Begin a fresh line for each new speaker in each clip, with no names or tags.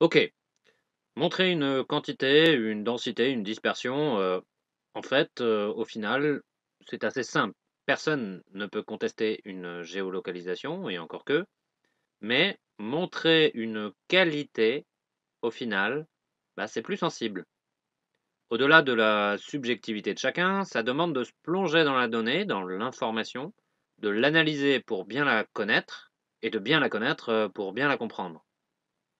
Ok.
Montrer une euh, quantité, une densité, une dispersion, euh, en fait, euh, au final, c'est assez simple. Personne ne peut contester une géolocalisation, et encore que. Mais montrer une qualité, au final, bah, c'est plus sensible. Au-delà de la subjectivité de chacun, ça demande de se plonger dans la donnée, dans l'information, de l'analyser pour bien la connaître, et de bien la connaître pour bien la comprendre.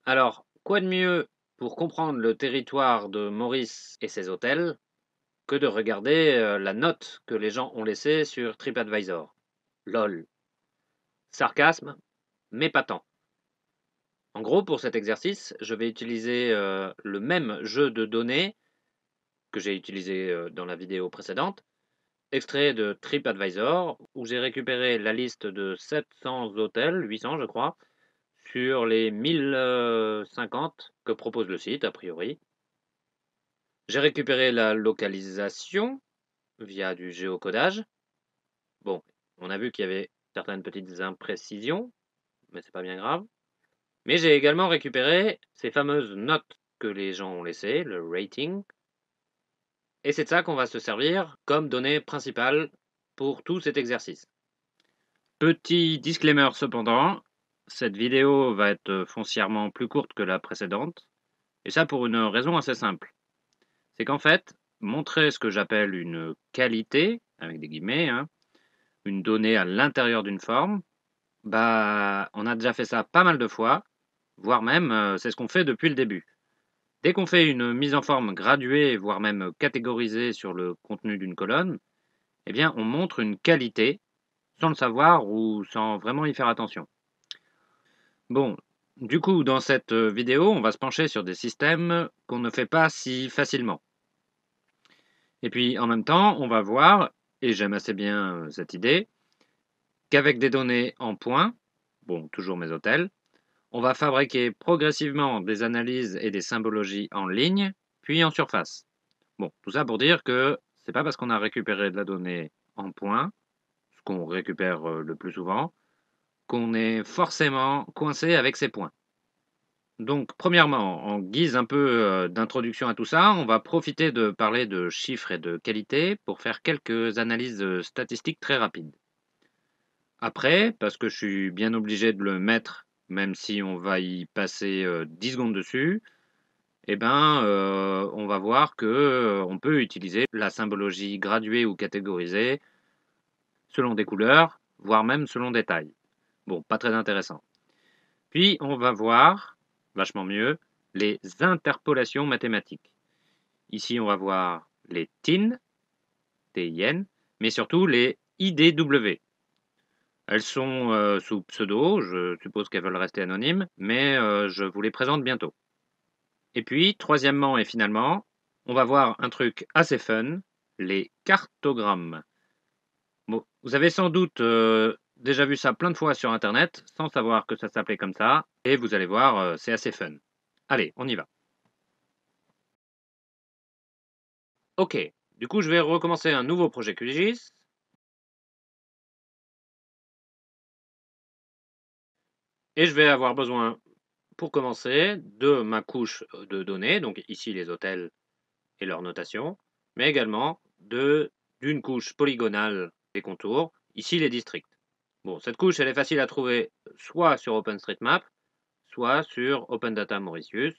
Alors, Quoi de mieux pour comprendre le territoire de Maurice et ses hôtels que de regarder euh, la note que les gens ont laissée sur TripAdvisor LOL. Sarcasme, mais pas tant. En gros, pour cet exercice, je vais utiliser euh, le même jeu de données que j'ai utilisé euh, dans la vidéo précédente, extrait de TripAdvisor, où j'ai récupéré la liste de 700 hôtels, 800 je crois, sur les 1050 que propose le site, a priori. J'ai récupéré la localisation via du géocodage. Bon, on a vu qu'il y avait certaines petites imprécisions, mais c'est pas bien grave. Mais j'ai également récupéré ces fameuses notes que les gens ont laissées, le rating. Et c'est de ça qu'on va se servir comme donnée principale pour tout cet exercice. Petit disclaimer cependant, cette vidéo va être euh, foncièrement plus courte que la précédente, et ça pour une raison assez simple. C'est qu'en fait, montrer ce que j'appelle une qualité, avec des guillemets, hein, une donnée à l'intérieur d'une forme, bah, on a déjà fait ça pas mal de fois, voire même euh, c'est ce qu'on fait depuis le début. Dès qu'on fait une mise en forme graduée, voire même catégorisée sur le contenu d'une colonne, eh bien on montre une qualité sans le savoir ou sans vraiment y faire attention. Bon, du coup, dans cette euh, vidéo, on va se pencher sur des systèmes qu'on ne fait pas si facilement. Et puis, en même temps, on va voir, et j'aime assez bien euh, cette idée, qu'avec des données en points, bon, toujours mes hôtels, on va fabriquer progressivement des analyses et des symbologies en ligne, puis en surface. Bon, tout ça pour dire que c'est pas parce qu'on a récupéré de la donnée en points, ce qu'on récupère euh, le plus souvent, qu'on est forcément coincé avec ces points. Donc, premièrement, en guise un peu euh, d'introduction à tout ça, on va profiter de parler de chiffres et de qualité pour faire quelques analyses euh, statistiques très rapides. Après, parce que je suis bien obligé de le mettre, même si on va y passer 10 euh, secondes dessus, eh ben, on va voir que on peut utiliser la symbologie graduée ou catégorisée selon des couleurs, voire même selon des tailles. Bon, pas très intéressant. Puis on va voir, vachement mieux, les interpolations mathématiques. Ici, on va voir les TIN, TIN, mais surtout les IDW. Elles sont euh, sous pseudo, je suppose qu'elles veulent rester anonymes, mais euh, je vous les présente bientôt. Et puis, troisièmement et finalement, on va voir un truc assez fun, les cartogrammes. vous avez sans doute euh, déjà vu ça plein de fois sur Internet sans savoir que ça s'appelait comme ça, et vous allez voir, euh, c'est assez fun. Allez, on y va. Ok, du coup je vais recommencer un nouveau
projet QGIS.
Et je vais avoir besoin, pour commencer, de ma couche de données, donc ici les hôtels et leurs notations. mais également d'une couche polygonale des contours, ici les districts cette couche, elle est facile à trouver soit sur OpenStreetMap, soit sur OpenData Mauritius.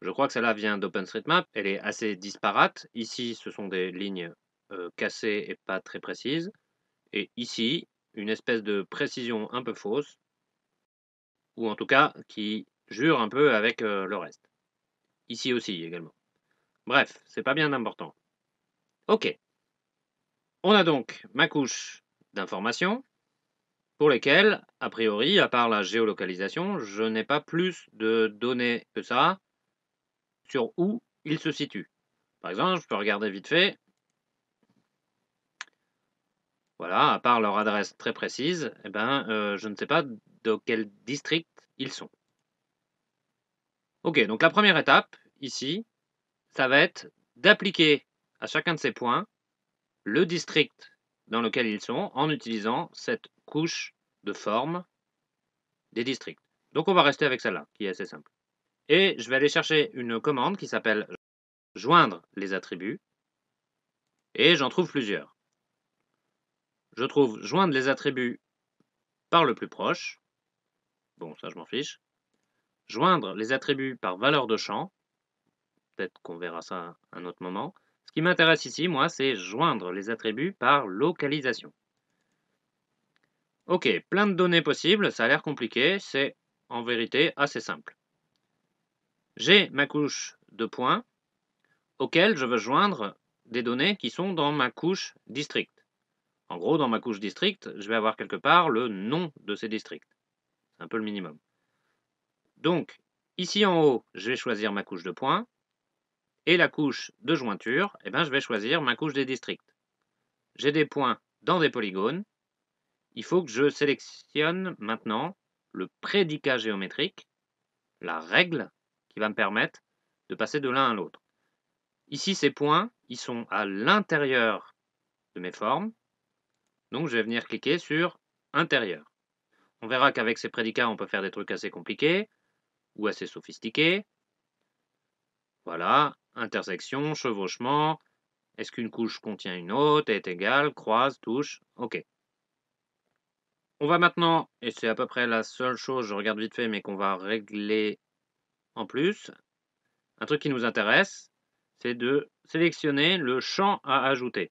Je crois que celle-là vient d'OpenStreetMap, elle est assez disparate. Ici, ce sont des lignes euh, cassées et pas très précises. Et ici, une espèce de précision un peu fausse, ou en tout cas qui jure un peu avec euh, le reste. Ici aussi également. Bref, c'est pas bien important. Ok. On a donc ma couche d'information pour lesquels, a priori, à part la géolocalisation, je n'ai pas plus de données que ça sur où ils se situent. Par exemple, je peux regarder vite fait. Voilà, à part leur adresse très précise, eh ben, euh, je ne sais pas dans quel district ils sont. Ok, donc la première étape, ici, ça va être d'appliquer à chacun de ces points le district dans lequel ils sont en utilisant cette couche de forme des districts. Donc on va rester avec celle-là, qui est assez simple. Et je vais aller chercher une commande qui s'appelle joindre les attributs. Et j'en trouve plusieurs. Je trouve joindre les attributs par le plus proche. Bon, ça je m'en fiche. Joindre les attributs par valeur de champ. Peut-être qu'on verra ça à un autre moment. Ce qui m'intéresse ici, moi, c'est joindre les attributs par localisation. Ok, plein de données possibles, ça a l'air compliqué, c'est en vérité assez simple. J'ai ma couche de points auxquelles je veux joindre des données qui sont dans ma couche district. En gros, dans ma couche district, je vais avoir quelque part le nom de ces districts. C'est un peu le minimum. Donc, ici en haut, je vais choisir ma couche de points. Et la couche de jointure, eh ben, je vais choisir ma couche des districts. J'ai des points dans des polygones il faut que je sélectionne maintenant le prédicat géométrique, la règle qui va me permettre de passer de l'un à l'autre. Ici, ces points, ils sont à l'intérieur de mes formes. Donc, je vais venir cliquer sur « Intérieur ». On verra qu'avec ces prédicats, on peut faire des trucs assez compliqués ou assez sophistiqués. Voilà, intersection, chevauchement, est-ce qu'une couche contient une autre, est égale, croise, touche, ok. On va maintenant, et c'est à peu près la seule chose, je regarde vite fait, mais qu'on va régler en plus. Un truc qui nous intéresse, c'est de sélectionner le champ à ajouter.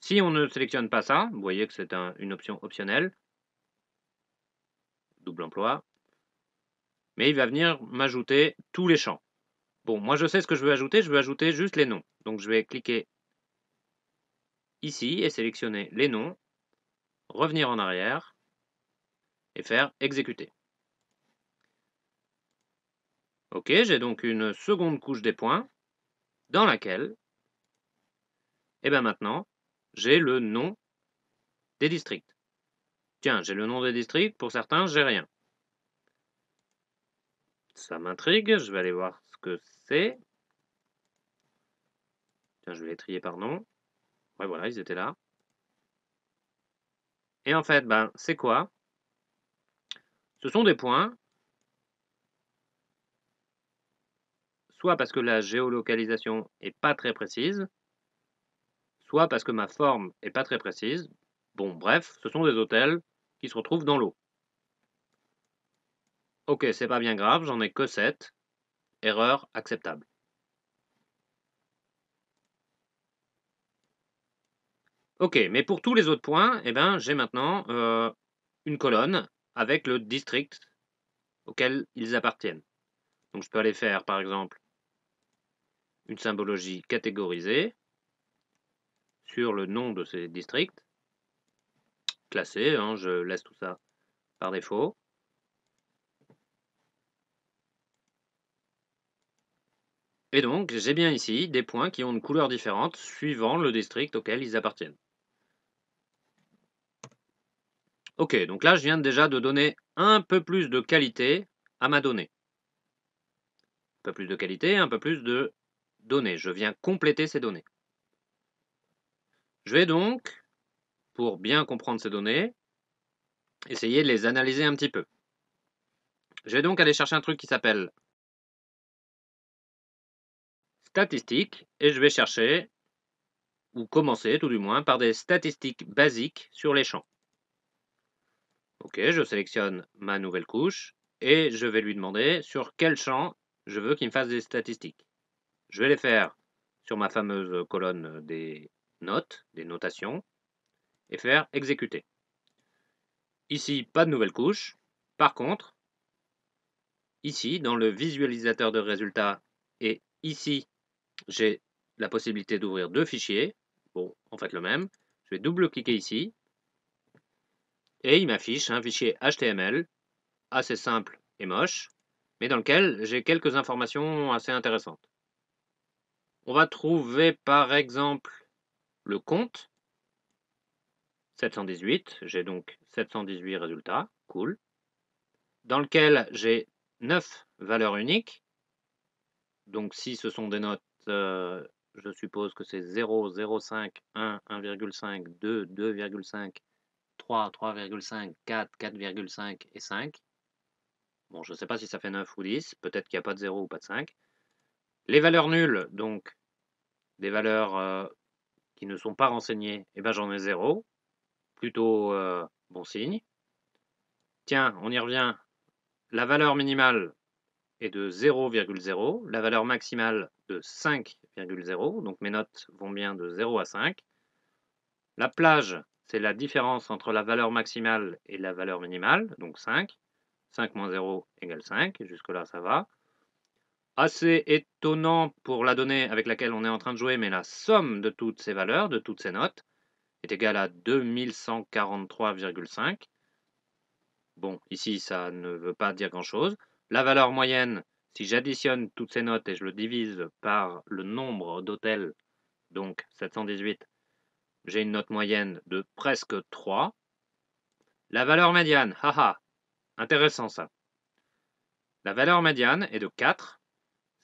Si on ne sélectionne pas ça, vous voyez que c'est une option optionnelle, double emploi, mais il va venir m'ajouter tous les champs. Bon, moi je sais ce que je veux ajouter, je veux ajouter juste les noms. Donc je vais cliquer ici et sélectionner les noms revenir en arrière et faire exécuter. Ok, j'ai donc une seconde couche des points dans laquelle, et eh bien maintenant, j'ai le nom des districts. Tiens, j'ai le nom des districts, pour certains, j'ai rien. Ça m'intrigue, je vais aller voir ce que c'est. Tiens, je vais les trier par nom. Ouais, voilà, ils étaient là. Et en fait, ben, c'est quoi Ce sont des points, soit parce que la géolocalisation n'est pas très précise, soit parce que ma forme n'est pas très précise. Bon, bref, ce sont des hôtels qui se retrouvent dans l'eau. Ok, c'est pas bien grave, j'en ai que 7. Erreur acceptable. Ok, mais pour tous les autres points, eh ben, j'ai maintenant euh, une colonne avec le district auquel ils appartiennent. Donc je peux aller faire, par exemple, une symbologie catégorisée sur le nom de ces districts, classé, hein, je laisse tout ça par défaut. Et donc, j'ai bien ici des points qui ont une couleur différente suivant le district auquel ils appartiennent. Ok, donc là, je viens déjà de donner un peu plus de qualité à ma donnée. Un peu plus de qualité, un peu plus de données. Je viens compléter ces données. Je vais donc, pour bien comprendre ces données, essayer de les analyser un petit peu. Je vais donc aller chercher un truc qui s'appelle statistiques et je vais chercher, ou commencer tout du moins, par des statistiques basiques sur les champs. Ok, je sélectionne ma nouvelle couche et je vais lui demander sur quel champ je veux qu'il me fasse des statistiques. Je vais les faire sur ma fameuse colonne des notes, des notations, et faire exécuter. Ici, pas de nouvelle couche. Par contre, ici, dans le visualisateur de résultats, et ici, j'ai la possibilité d'ouvrir deux fichiers. Bon, en fait le même. Je vais double-cliquer ici, et il m'affiche un fichier HTML assez simple et moche, mais dans lequel j'ai quelques informations assez intéressantes. On va trouver par exemple le compte 718, j'ai donc 718 résultats, cool, dans lequel j'ai 9 valeurs uniques, donc si ce sont des notes, euh, je suppose que c'est 0, 0,5, 1, 1,5, 2, 2,5, 3, 3,5, 4, 4,5 et 5. Bon, je ne sais pas si ça fait 9 ou 10, peut-être qu'il n'y a pas de 0 ou pas de 5. Les valeurs nulles, donc des valeurs euh, qui ne sont pas renseignées, eh ben j'en ai 0. Plutôt euh, bon signe. Tiens, on y revient. La valeur minimale est de 0,0, la valeur maximale de 5,0, donc mes notes vont bien de 0 à 5. La plage c'est la différence entre la valeur maximale et la valeur minimale, donc 5. 5 moins 0 égale 5, jusque-là ça va. Assez étonnant pour la donnée avec laquelle on est en train de jouer, mais la somme de toutes ces valeurs, de toutes ces notes, est égale à 2143,5. Bon, ici ça ne veut pas dire grand-chose. La valeur moyenne, si j'additionne toutes ces notes et je le divise par le nombre d'hôtels, donc 718, j'ai une note moyenne de presque 3. La valeur médiane, haha, intéressant ça. La valeur médiane est de 4.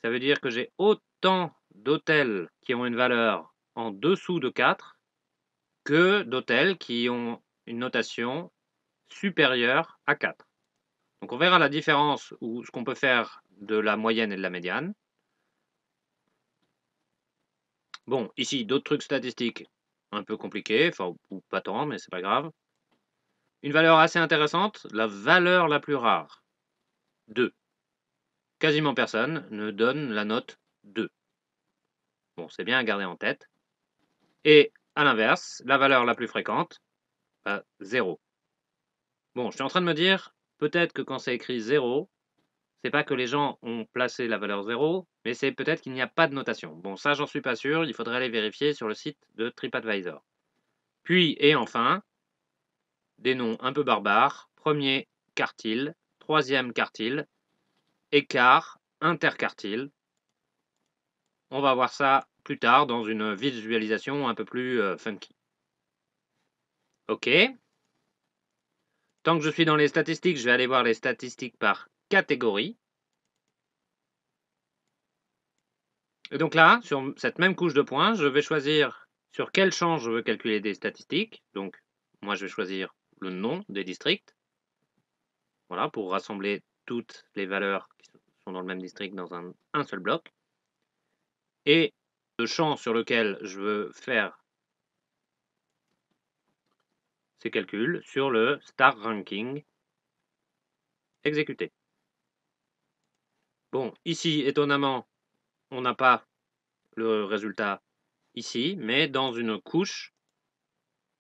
Ça veut dire que j'ai autant d'hôtels qui ont une valeur en dessous de 4 que d'hôtels qui ont une notation supérieure à 4. Donc on verra la différence ou ce qu'on peut faire de la moyenne et de la médiane. Bon, ici, d'autres trucs statistiques un peu compliqué, enfin, ou pas tant, mais c'est pas grave. Une valeur assez intéressante, la valeur la plus rare. 2. Quasiment personne ne donne la note 2. Bon, c'est bien à garder en tête. Et à l'inverse, la valeur la plus fréquente, 0. Bah, bon, je suis en train de me dire, peut-être que quand c'est écrit 0, c'est pas que les gens ont placé la valeur 0, mais c'est peut-être qu'il n'y a pas de notation. Bon, ça, j'en suis pas sûr, il faudrait aller vérifier sur le site de TripAdvisor. Puis, et enfin, des noms un peu barbares. Premier, quartile. Troisième, quartile. Écart, interquartile. On va voir ça plus tard dans une visualisation un peu plus euh, funky. Ok. Tant que je suis dans les statistiques, je vais aller voir les statistiques par catégorie. Et donc là, sur cette même couche de points, je vais choisir sur quel champ je veux calculer des statistiques. Donc, moi, je vais choisir le nom des districts. Voilà, pour rassembler toutes les valeurs qui sont dans le même district dans un, un seul bloc. Et le champ sur lequel je veux faire ces calculs sur le star ranking exécuté. Bon, ici, étonnamment, on n'a pas le résultat ici, mais dans une couche,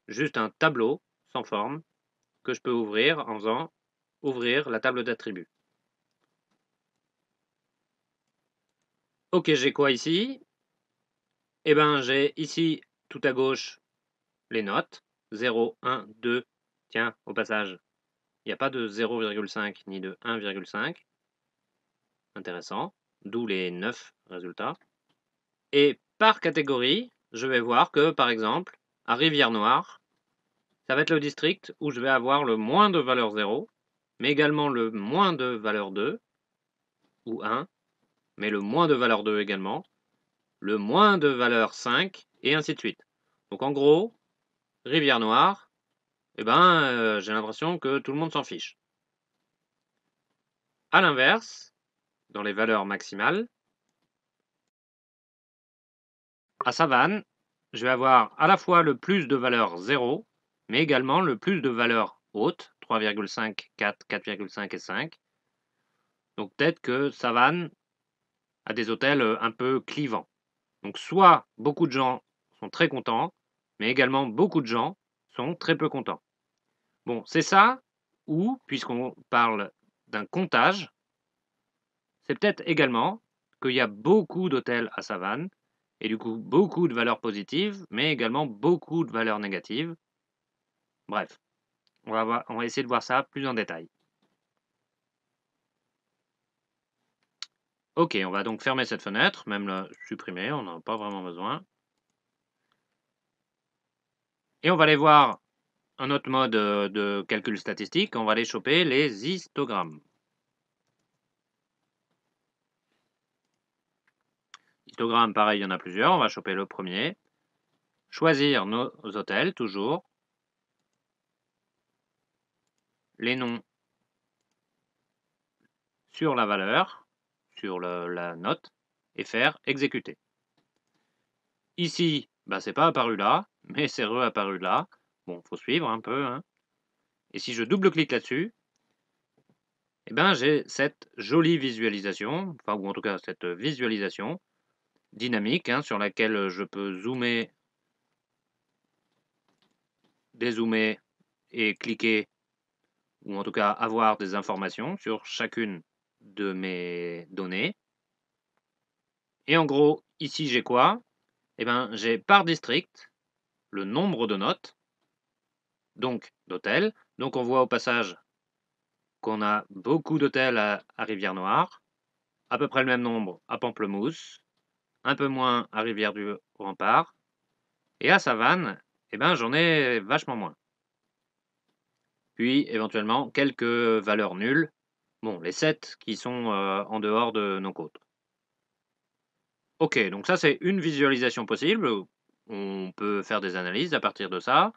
juste un tableau sans forme que je peux ouvrir en faisant ouvrir la table d'attributs. Ok, j'ai quoi ici Eh bien, j'ai ici, tout à gauche, les notes. 0, 1, 2. Tiens, au passage, il n'y a pas de 0,5 ni de 1,5. Intéressant. D'où les 9 résultat. Et par catégorie, je vais voir que, par exemple, à Rivière-Noire, ça va être le district où je vais avoir le moins de valeur 0, mais également le moins de valeur 2, ou 1, mais le moins de valeur 2 également, le moins de valeur 5, et ainsi de suite. Donc en gros, Rivière-Noire, eh ben, euh, j'ai l'impression que tout le monde s'en fiche. A l'inverse, dans les valeurs maximales, à Savane, je vais avoir à la fois le plus de valeur 0, mais également le plus de valeur haute, 3,5, 4, 4,5 et 5. Donc peut-être que Savane a des hôtels euh, un peu clivants. Donc soit beaucoup de gens sont très contents, mais également beaucoup de gens sont très peu contents. Bon, c'est ça, ou puisqu'on parle d'un comptage, c'est peut-être également qu'il y a beaucoup d'hôtels à Savane et du coup beaucoup de valeurs positives, mais également beaucoup de valeurs négatives. Bref, on va, essayer de voir ça plus en détail. Ok, on va donc fermer cette fenêtre, même la supprimer, on n'en a pas vraiment besoin. Et on va aller voir un autre mode euh, de calcul statistique, on va aller choper les histogrammes. pareil, il y en a plusieurs. On va choper le premier. Choisir nos hôtels, toujours. Les noms sur la valeur, sur la note, et faire exécuter. Ici, bah, c'est pas apparu là, mais c'est re là. Bon, faut suivre un peu. Hein. Et si je double-clique là-dessus, et eh ben, j'ai cette jolie visualisation, enfin, ou en tout cas cette visualisation dynamique hein, sur laquelle euh, je peux zoomer, dézoomer et cliquer, ou en tout cas avoir des informations sur chacune de mes données. Et en gros, ici j'ai quoi Eh bien j'ai par district le nombre de notes, donc d'hôtels. Donc on voit au passage qu'on a beaucoup d'hôtels à, à Rivière-Noire, à peu près le même nombre à Pamplemousse, un peu moins à Rivière-du-Rempart. Et à Savane, eh ben, j'en ai vachement moins. Puis éventuellement quelques valeurs nulles. Bon, les 7 qui sont euh, en dehors de nos côtes. Ok, donc ça c'est une visualisation possible. On peut faire des analyses à partir de ça.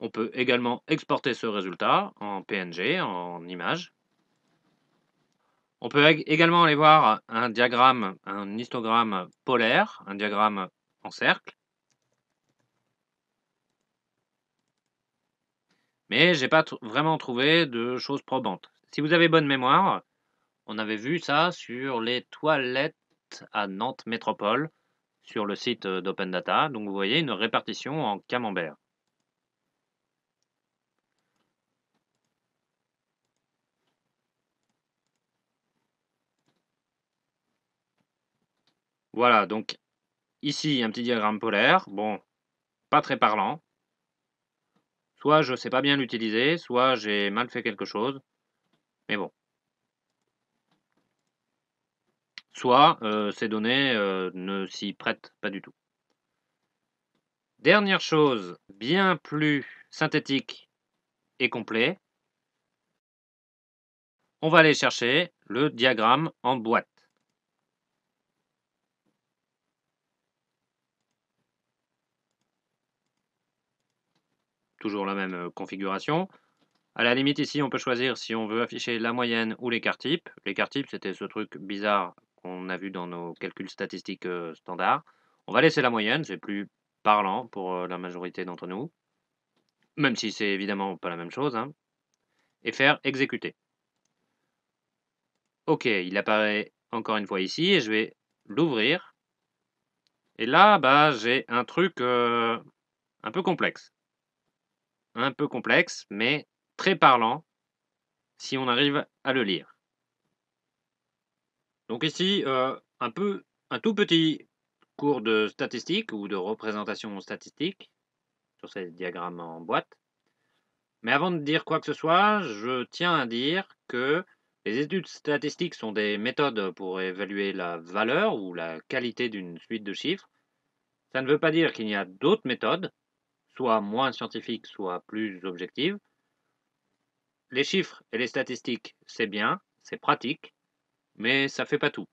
On peut également exporter ce résultat en PNG, en image. On peut également aller voir un diagramme, un histogramme polaire, un diagramme en cercle. Mais je n'ai pas vraiment trouvé de choses probantes. Si vous avez bonne mémoire, on avait vu ça sur les toilettes à Nantes Métropole, sur le site d'Open Data. Donc vous voyez une répartition en camembert. Voilà, donc ici, un petit diagramme polaire. Bon, pas très parlant. Soit je ne sais pas bien l'utiliser, soit j'ai mal fait quelque chose. Mais bon. Soit euh, ces données euh, ne s'y prêtent pas du tout. Dernière chose, bien plus synthétique et complet. On va aller chercher le diagramme en boîte. toujours la même euh, configuration. À la limite ici, on peut choisir si on veut afficher la moyenne ou l'écart type. L'écart type, c'était ce truc bizarre qu'on a vu dans nos calculs statistiques euh, standards. On va laisser la moyenne, c'est plus parlant pour euh, la majorité d'entre nous, même si c'est évidemment pas la même chose, hein, et faire exécuter. OK, il apparaît encore une fois ici, et je vais l'ouvrir. Et là, bah, j'ai un truc un peu complexe un peu complexe, mais très parlant si on arrive à le lire. Donc ici, euh, un, peu, un tout petit cours de statistiques ou de représentation statistique sur ces diagrammes en boîte. Mais avant de dire quoi que ce soit, je tiens à dire que les études statistiques sont des méthodes pour évaluer la valeur ou la qualité d'une suite de chiffres. Ça ne veut pas dire qu'il n'y a d'autres méthodes, soit moins scientifique, soit plus objective. Les chiffres et les statistiques, c'est bien, c'est pratique, mais ça fait pas tout.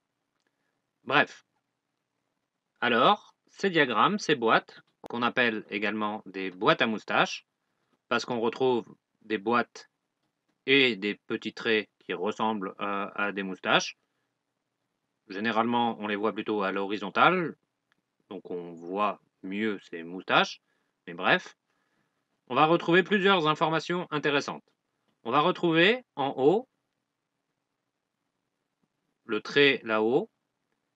Bref. Alors, ces diagrammes, ces boîtes, qu'on appelle également des boîtes à moustaches, parce qu'on retrouve des boîtes et des petits traits qui ressemblent euh, à des moustaches. Généralement, on les voit plutôt à l'horizontale, donc on voit mieux ces moustaches. Mais bref, on va retrouver plusieurs informations intéressantes. On va retrouver en haut le trait là-haut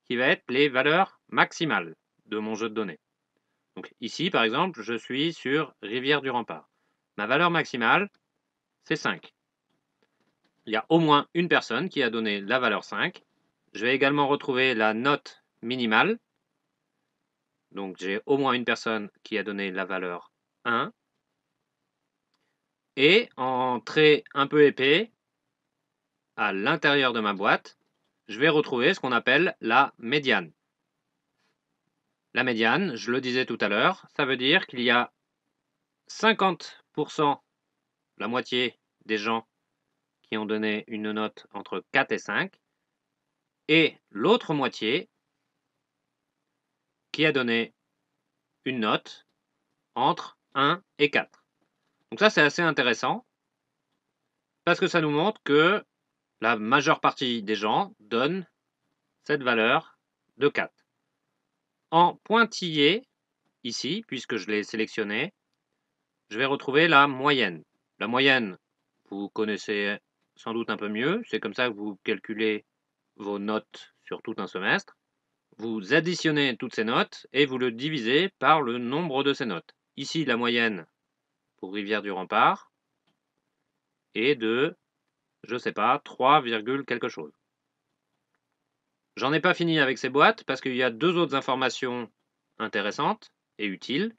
qui va être les valeurs maximales de mon jeu de données. Donc ici, par exemple, je suis sur Rivière du Rempart. Ma valeur maximale, c'est 5. Il y a au moins une personne qui a donné la valeur 5. Je vais également retrouver la note minimale donc j'ai au moins une personne qui a donné la valeur 1. Et en trait un peu épais, à l'intérieur de ma boîte, je vais retrouver ce qu'on appelle la médiane. La médiane, je le disais tout à l'heure, ça veut dire qu'il y a 50%, la moitié des gens qui ont donné une note entre 4 et 5, et l'autre moitié qui a donné une note entre 1 et 4. Donc ça, c'est assez intéressant parce que ça nous montre que la majeure partie des gens donne cette valeur de 4. En pointillé, ici, puisque je l'ai sélectionné, je vais retrouver la moyenne. La moyenne, vous connaissez sans doute un peu mieux, c'est comme ça que vous calculez vos notes sur tout un semestre. Vous additionnez toutes ces notes et vous le divisez par le nombre de ces notes. Ici, la moyenne pour Rivière du Rempart est de, je sais pas, 3, quelque chose. J'en ai pas fini avec ces boîtes parce qu'il y a deux autres informations intéressantes et utiles.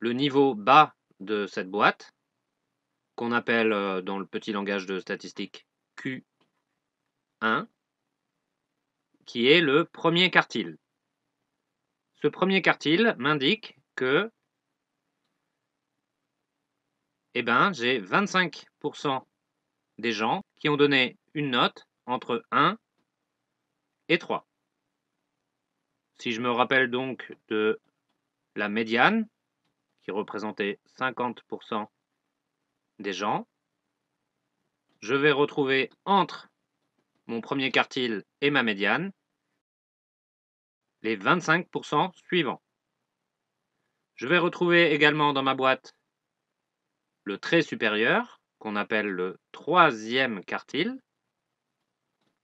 Le niveau bas de cette boîte, qu'on appelle euh, dans le petit langage de statistique Q 1, qui est le premier quartile. Ce premier quartile m'indique que eh ben, j'ai 25% des gens qui ont donné une note entre 1 et 3. Si je me rappelle donc de la médiane, qui représentait 50% des gens, je vais retrouver entre mon premier quartile et ma médiane, les 25% suivants. Je vais retrouver également dans ma boîte le trait supérieur, qu'on appelle le troisième quartile.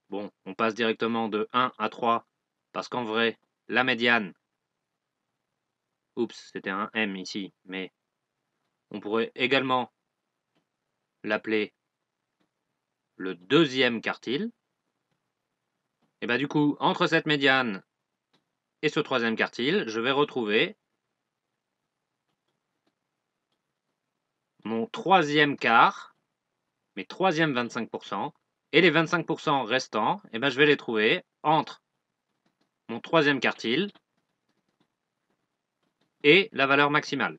Bon, on passe directement de 1 à 3, parce qu'en vrai, la médiane, oups, c'était un M ici, mais on pourrait également l'appeler le deuxième quartile. Et bien bah, du coup, entre cette médiane et ce troisième quartile, je vais retrouver mon troisième quart, mes troisième 25%, et les 25% restants, et eh ben bah, je vais les trouver entre mon troisième quartile et la valeur maximale.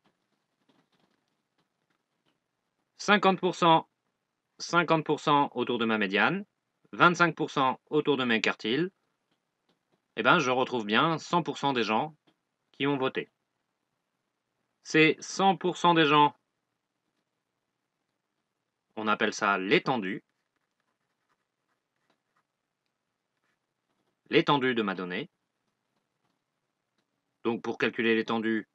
50%, 50% autour de ma médiane, 25% autour de mes quartiles, eh ben, je retrouve bien 100% des gens qui ont voté. C'est 100% des gens, on appelle ça l'étendue, l'étendue de ma donnée. Donc pour calculer l'étendue,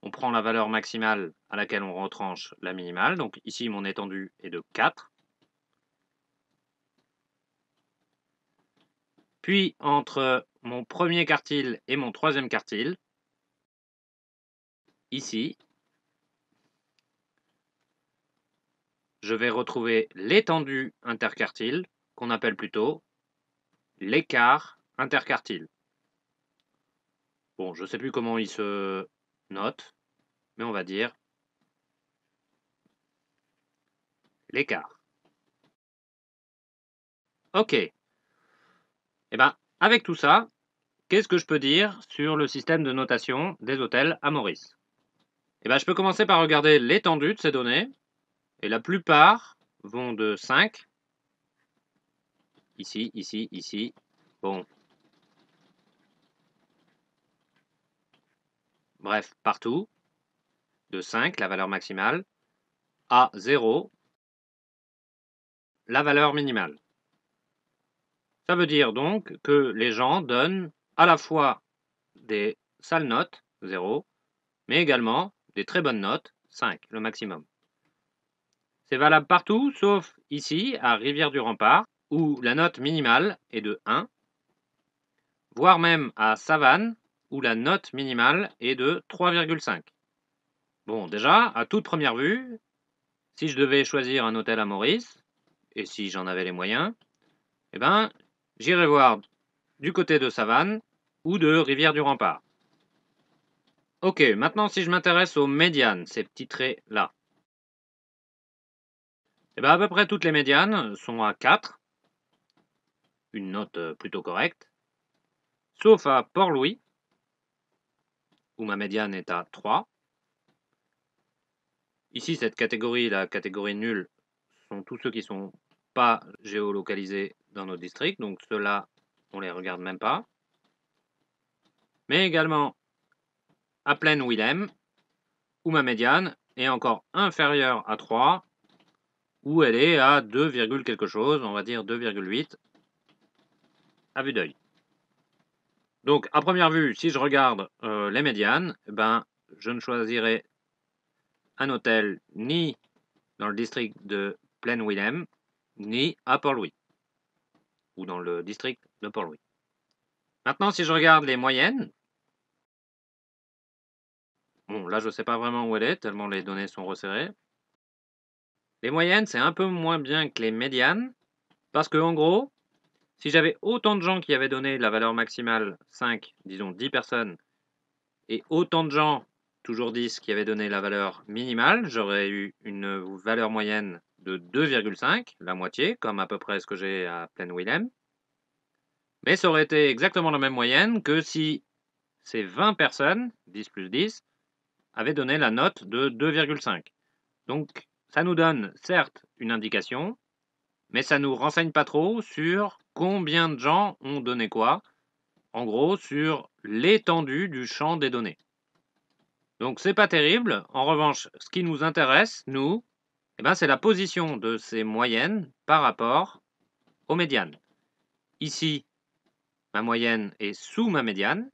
on prend la valeur maximale à laquelle on retranche la minimale. Donc ici, mon étendue est de 4. puis entre mon premier quartile et mon troisième quartile, ici, je vais retrouver l'étendue interquartile, qu'on appelle plutôt l'écart interquartile. Bon, je ne sais plus comment il se note, mais on va dire l'écart. Ok. Eh bien, avec tout ça, qu'est-ce que je peux dire sur le système de notation des hôtels à Maurice Eh bien, je peux commencer par regarder l'étendue de ces données, et la plupart vont de 5, ici, ici, ici, bon. Bref, partout, de 5, la valeur maximale, à 0, la valeur minimale. Ça veut dire donc que les gens donnent à la fois des sales notes, 0, mais également des très bonnes notes, 5, le maximum. C'est valable partout, sauf ici, à Rivière-du-Rempart, où la note minimale est de 1, voire même à Savane, où la note minimale est de 3,5. Bon, déjà, à toute première vue, si je devais choisir un hôtel à Maurice, et si j'en avais les moyens, eh ben, j'irai voir du côté de Savane ou de Rivière du Rempart. Ok, maintenant si je m'intéresse aux médianes, ces petits traits-là. Eh bien, à peu près toutes les médianes sont à 4, une note euh, plutôt correcte, sauf à Port-Louis, où ma médiane est à 3. Ici, cette catégorie, la catégorie nulle, sont tous ceux qui ne sont pas géolocalisés dans nos districts. Donc ceux-là, on ne les regarde même pas. Mais également à plaine Willem, où ma médiane est encore inférieure à 3, où elle est à 2, quelque chose, on va dire 2,8 à vue d'œil. Donc à première vue, si je regarde euh, les médianes, eh ben, je ne choisirai un hôtel ni dans le district de Plaine Willem, ni à Port-Louis ou dans le district de Port-Louis. Maintenant, si je regarde les moyennes, bon, là, je ne sais pas vraiment où elle est, tellement les données sont resserrées. Les moyennes, c'est un peu moins bien que les médianes, parce que, en gros, si j'avais autant de gens qui avaient donné la valeur maximale 5, disons 10 personnes, et autant de gens, toujours 10, qui avaient donné la valeur minimale, j'aurais eu une valeur moyenne de 2,5, la moitié, comme à peu près ce que j'ai à Plaine Willem. Mais ça aurait été exactement la même moyenne que si ces 20 personnes, 10 plus 10, avaient donné la note de 2,5. Donc ça nous donne certes une indication, mais ça ne nous renseigne pas trop sur combien de gens ont donné quoi, en gros sur l'étendue du champ des données. Donc c'est pas terrible, en revanche ce qui nous intéresse, nous, eh ben, c'est la position de ces moyennes par rapport aux médianes. Ici, ma moyenne est sous ma médiane.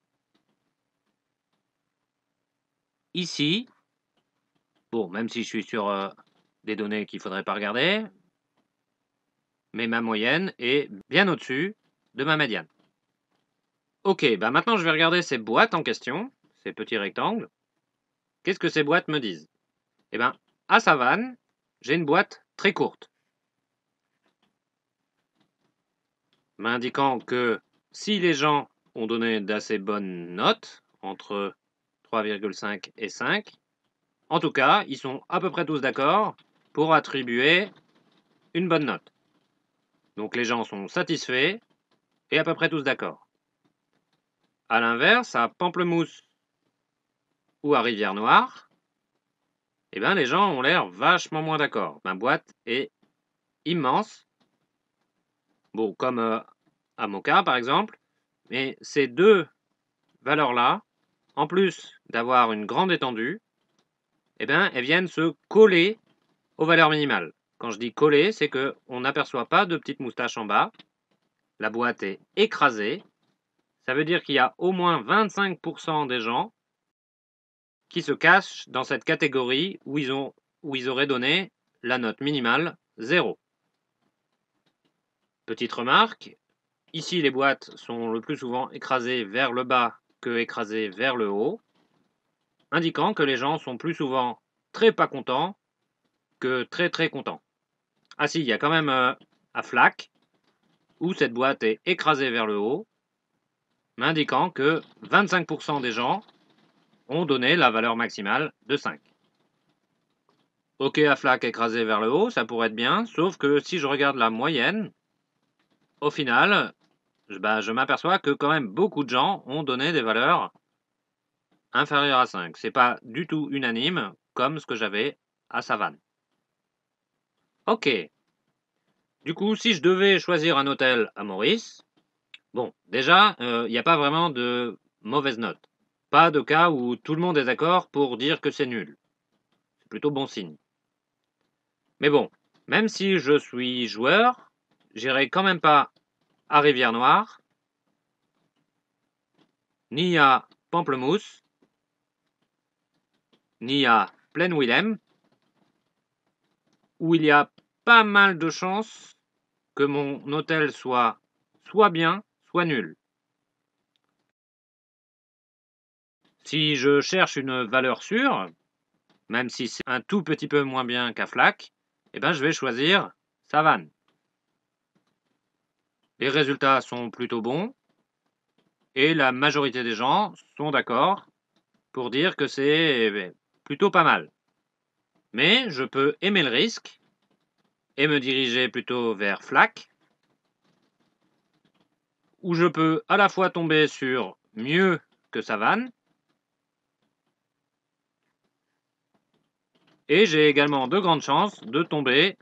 Ici, bon, même si je suis sur euh, des données qu'il ne faudrait pas regarder, mais ma moyenne est bien au-dessus de ma médiane. Ok, ben maintenant je vais regarder ces boîtes en question, ces petits rectangles. Qu'est-ce que ces boîtes me disent Eh bien, à Savane, j'ai une boîte très courte. M'indiquant que si les gens ont donné d'assez bonnes notes, entre 3,5 et 5, en tout cas, ils sont à peu près tous d'accord pour attribuer une bonne note. Donc les gens sont satisfaits et à peu près tous d'accord. À l'inverse, à Pamplemousse ou à Rivière-Noire, eh ben, les gens ont l'air vachement moins d'accord. Ma boîte est immense. Bon, comme euh, à mon par exemple. Mais ces deux valeurs-là, en plus d'avoir une grande étendue, eh ben, elles viennent se coller aux valeurs minimales. Quand je dis coller, c'est qu'on n'aperçoit pas de petites moustaches en bas. La boîte est écrasée. Ça veut dire qu'il y a au moins 25% des gens qui se cachent dans cette catégorie où ils, ont, où ils auraient donné la note minimale 0. Petite remarque, ici les boîtes sont le plus souvent écrasées vers le bas que écrasées vers le haut, indiquant que les gens sont plus souvent très pas contents que très très contents. Ah si, il y a quand même un euh, à flac, où cette boîte est écrasée vers le haut, m'indiquant que 25% des gens ont donné la valeur maximale de 5. OK à flaque écrasé vers le haut, ça pourrait être bien, sauf que si je regarde la moyenne, au final, je bah, m'aperçois que quand même beaucoup de gens ont donné des valeurs inférieures à 5. C'est pas du tout unanime comme ce que j'avais à Savane. OK. Du coup, si je devais choisir un hôtel à Maurice, bon, déjà, euh, il n'y a pas vraiment de mauvaises notes pas de cas où tout le monde est d'accord pour dire que c'est nul. C'est plutôt bon signe. Mais bon, même si je suis joueur, j'irai quand même pas à Rivière-Noire, ni à Pamplemousse, ni à Plaine Willem, où il y a pas mal de chances que mon hôtel soit soit bien, soit nul. Si je cherche une valeur sûre, même si c'est un tout petit peu moins bien qu'à flac, eh ben je vais choisir savane. Les résultats sont plutôt bons et la majorité des gens sont d'accord pour dire que c'est eh ben, plutôt pas mal. Mais je peux aimer le risque et me diriger plutôt vers flac où je peux à la fois tomber sur mieux que savane Et j'ai également de grandes chances de tomber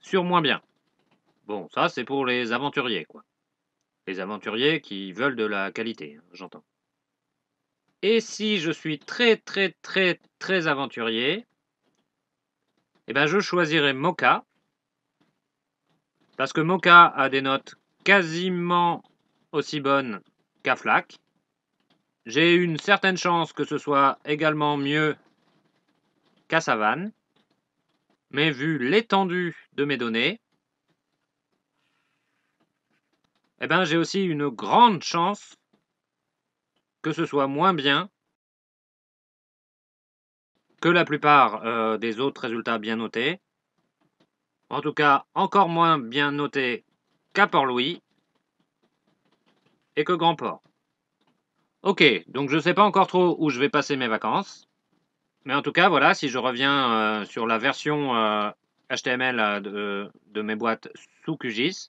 sur moins bien. Bon, ça c'est pour les aventuriers, quoi. Les aventuriers qui veulent de la qualité, hein, j'entends. Et si je suis très très très très aventurier, eh ben je choisirai Mocha. Parce que Mocha a des notes quasiment aussi bonnes qu'à J'ai une certaine chance que ce soit également mieux qu'à Savane. Mais vu l'étendue de mes données, eh ben, j'ai aussi une grande chance que ce soit moins bien que la plupart euh, des autres résultats bien notés. En tout cas, encore moins bien notés qu'à Port-Louis et que Grand-Port. Ok, donc je ne sais pas encore trop où je vais passer mes vacances. Mais en tout cas, voilà, si je reviens euh, sur la version HTML euh, euh, de, mes boîtes sous QGIS,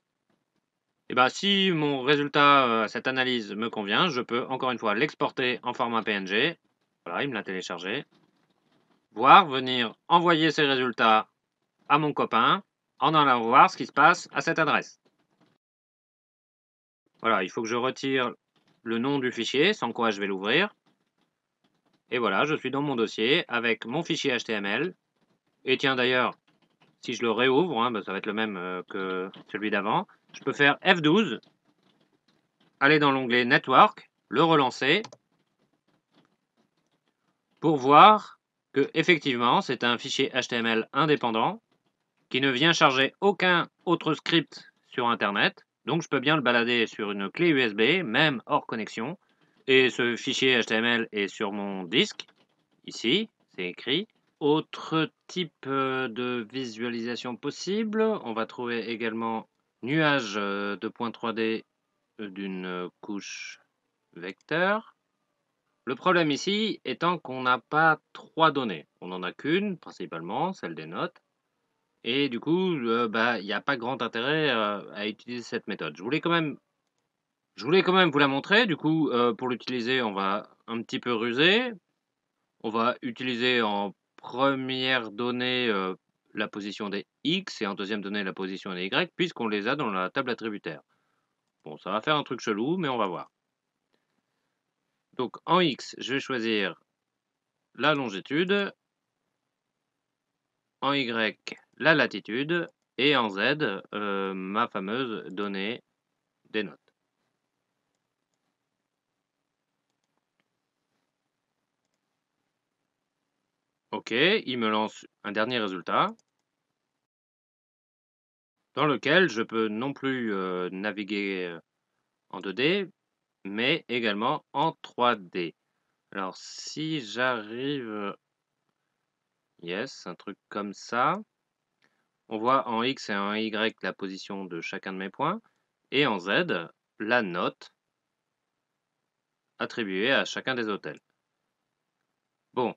eh ben, si mon résultat, cette analyse me convient, je peux encore une fois l'exporter en format PNG. Voilà, il me l'a téléchargé. Voir, venir envoyer ces résultats à mon copain en allant voir ce qui se passe à cette adresse. Voilà, il faut que je retire le nom du fichier, sans quoi je vais l'ouvrir. Et voilà, je suis dans mon dossier avec mon fichier HTML. Et tiens d'ailleurs, si je le réouvre, hein, bah, ça va être le même euh, que celui d'avant. Je peux faire F12, aller dans l'onglet Network, le relancer, pour voir que effectivement c'est un fichier HTML indépendant qui ne vient charger aucun autre script sur Internet. Donc je peux bien le balader sur une clé USB, même hors connexion, et ce fichier HTML est sur mon disque. Ici, c'est écrit. Autre type euh, de visualisation possible, on va trouver également nuage euh, de points 3D euh, d'une couche vecteur. Le problème ici étant qu'on n'a pas trois données. On n'en a qu'une, principalement, celle des notes. Et du coup, bah, il n'y a pas grand intérêt à utiliser cette méthode. Je voulais quand même je voulais quand même vous la montrer. Du coup, euh, pour l'utiliser, on va un petit peu ruser. On va utiliser en première donnée euh, la position des X et en deuxième donnée la position des Y, puisqu'on les a dans la table attributaire. Bon, ça va faire un truc chelou, mais on va voir. Donc en X, je vais choisir la longitude, en Y, la latitude, et en Z, euh, ma fameuse donnée des notes. OK, il me lance un dernier résultat dans lequel je peux non plus euh, naviguer euh, en 2D, mais également en 3D. Alors, si j'arrive... Yes, un truc comme ça. On voit en X et en Y la position de chacun de mes points, et en Z, la note attribuée à chacun des hôtels. Bon,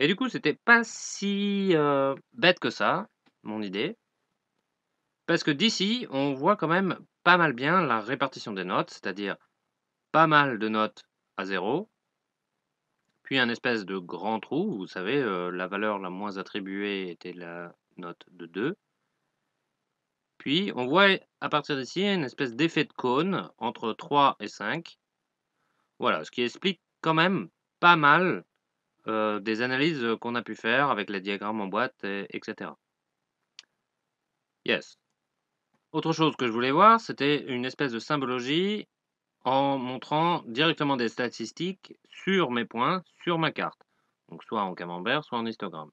et du coup, c'était pas si euh, bête que ça, mon idée. Parce que d'ici, on voit quand même pas mal bien la répartition des notes, c'est-à-dire pas mal de notes à 0, puis un espèce de grand trou, vous savez, euh, la valeur la moins attribuée était la note de 2. Puis on voit à partir d'ici une espèce d'effet de cône entre 3 et 5. Voilà, ce qui explique quand même pas mal euh, des analyses euh, qu'on a pu faire avec les diagrammes en boîte, etc. Yes. Autre chose que je voulais voir, c'était une espèce de symbologie en montrant directement des statistiques sur mes points, sur ma carte. Donc soit en camembert, soit en histogramme.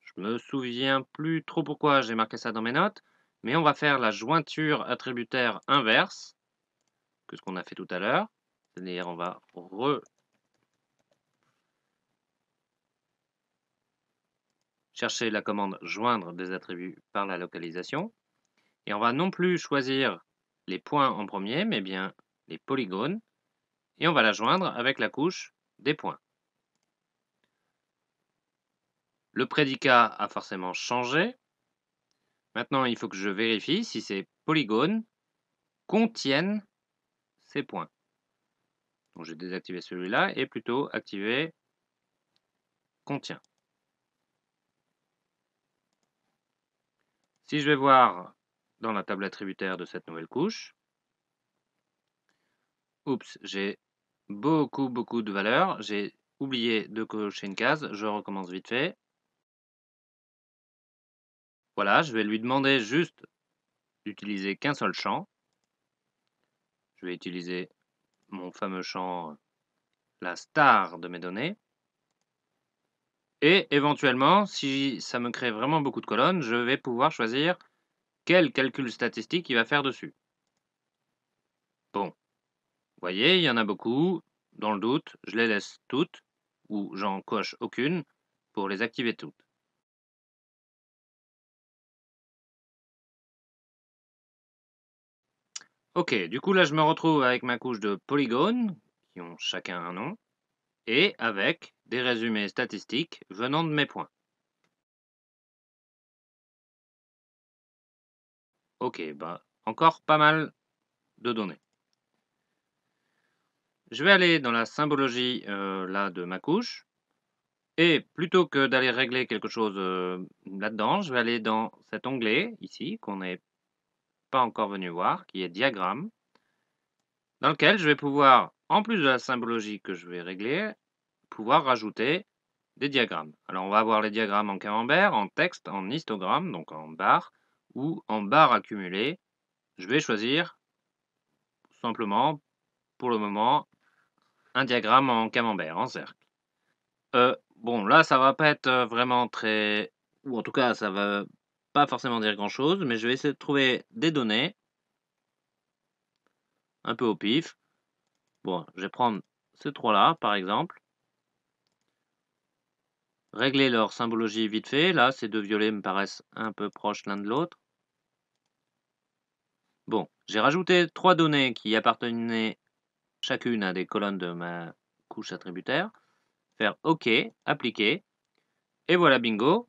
Je me souviens plus trop pourquoi j'ai marqué ça dans mes notes, mais on va faire la jointure attributaire inverse que ce qu'on a fait tout à l'heure. C'est-à-dire on va re chercher la commande joindre des attributs par la localisation. Et on va non plus choisir les points en premier, mais bien les polygones. Et on va la joindre avec la couche des points. Le prédicat a forcément changé. Maintenant, il faut que je vérifie si ces polygones contiennent ces points. Donc, j'ai désactivé celui-là et plutôt activé contient. Si je vais voir dans la table attributaire de cette nouvelle couche, oups, j'ai beaucoup, beaucoup de valeurs. J'ai oublié de cocher une case. Je recommence vite fait. Voilà, je vais lui demander juste d'utiliser qu'un seul champ. Je vais utiliser mon fameux champ, euh, la star de mes données. Et éventuellement, si ça me crée vraiment beaucoup de colonnes, je vais pouvoir choisir quel calcul statistique il va faire dessus. Bon, vous voyez, il y en a beaucoup. Dans le doute, je les laisse toutes, ou j'en coche aucune, pour les activer toutes. Ok, du coup là je me retrouve avec ma couche de polygones, qui ont chacun un nom et avec des résumés statistiques venant de mes points.
Ok, bah
encore pas mal de données. Je vais aller dans la symbologie euh, là de ma couche. Et plutôt que d'aller régler quelque chose euh, là-dedans, je vais aller dans cet onglet ici qu'on n'est pas encore venu voir, qui est diagramme, dans lequel je vais pouvoir en plus de la symbologie que je vais régler, pouvoir rajouter des diagrammes. Alors on va avoir les diagrammes en camembert, en texte, en histogramme, donc en barre, ou en barre accumulée. Je vais choisir simplement, pour le moment, un diagramme en camembert, en cercle. Euh, bon, là, ça va pas être euh, vraiment très... Ou en tout cas, ça va pas forcément dire grand-chose, mais je vais essayer de trouver des données, un peu au pif, Bon, je vais prendre ces trois-là, par exemple. Régler leur symbologie vite fait. Là, ces deux violets me paraissent un peu proches l'un de l'autre. Bon, j'ai rajouté trois données qui appartenaient chacune à des colonnes de ma couche attributaire. Faire OK, appliquer. Et voilà, bingo.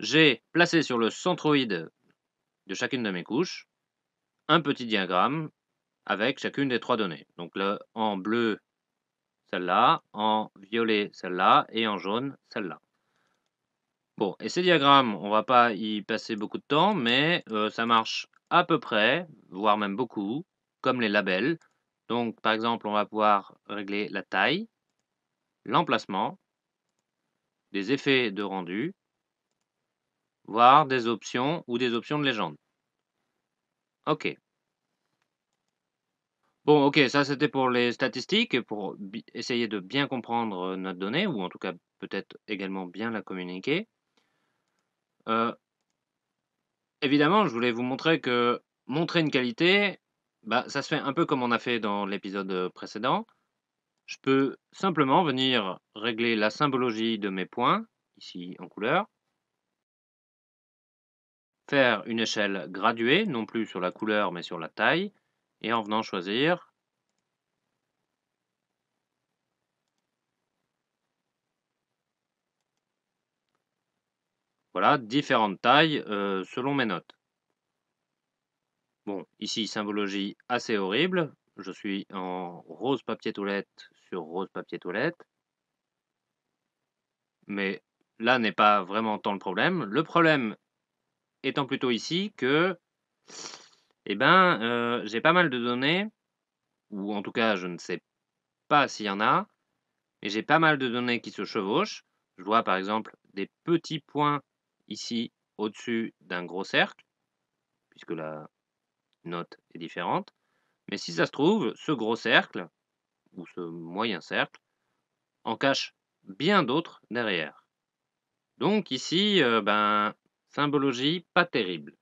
J'ai placé sur le centroïde de chacune de mes couches un petit diagramme avec chacune des trois données. Donc en bleu, celle-là, en violet, celle-là, et en jaune, celle-là. Bon, et ces diagrammes, on va pas y passer beaucoup de temps, mais euh, ça marche à peu près, voire même beaucoup, comme les labels. Donc, par exemple, on va pouvoir régler la taille, l'emplacement, des effets de rendu, voire des options ou des options de légende. OK. Bon, ok, ça c'était pour les statistiques et pour essayer de bien comprendre euh, notre donnée, ou en tout cas peut-être également bien la communiquer. Euh, évidemment, je voulais vous montrer que montrer une qualité, bah, ça se fait un peu comme on a fait dans l'épisode euh, précédent. Je peux simplement venir régler la symbologie de mes points, ici en couleur, faire une échelle graduée, non plus sur la couleur mais sur la taille, et en venant choisir voilà différentes tailles euh, selon mes notes. Bon, ici symbologie assez horrible. Je suis en rose papier toilette sur rose papier toilette. Mais là n'est pas vraiment tant le problème. Le problème étant plutôt ici que eh bien, euh, j'ai pas mal de données, ou en tout cas, je ne sais pas s'il y en a, mais j'ai pas mal de données qui se chevauchent. Je vois par exemple des petits points ici au-dessus d'un gros cercle, puisque la note est différente. Mais si ça se trouve, ce gros cercle, ou ce moyen cercle, en cache bien d'autres derrière. Donc ici, euh, ben, symbologie pas terrible.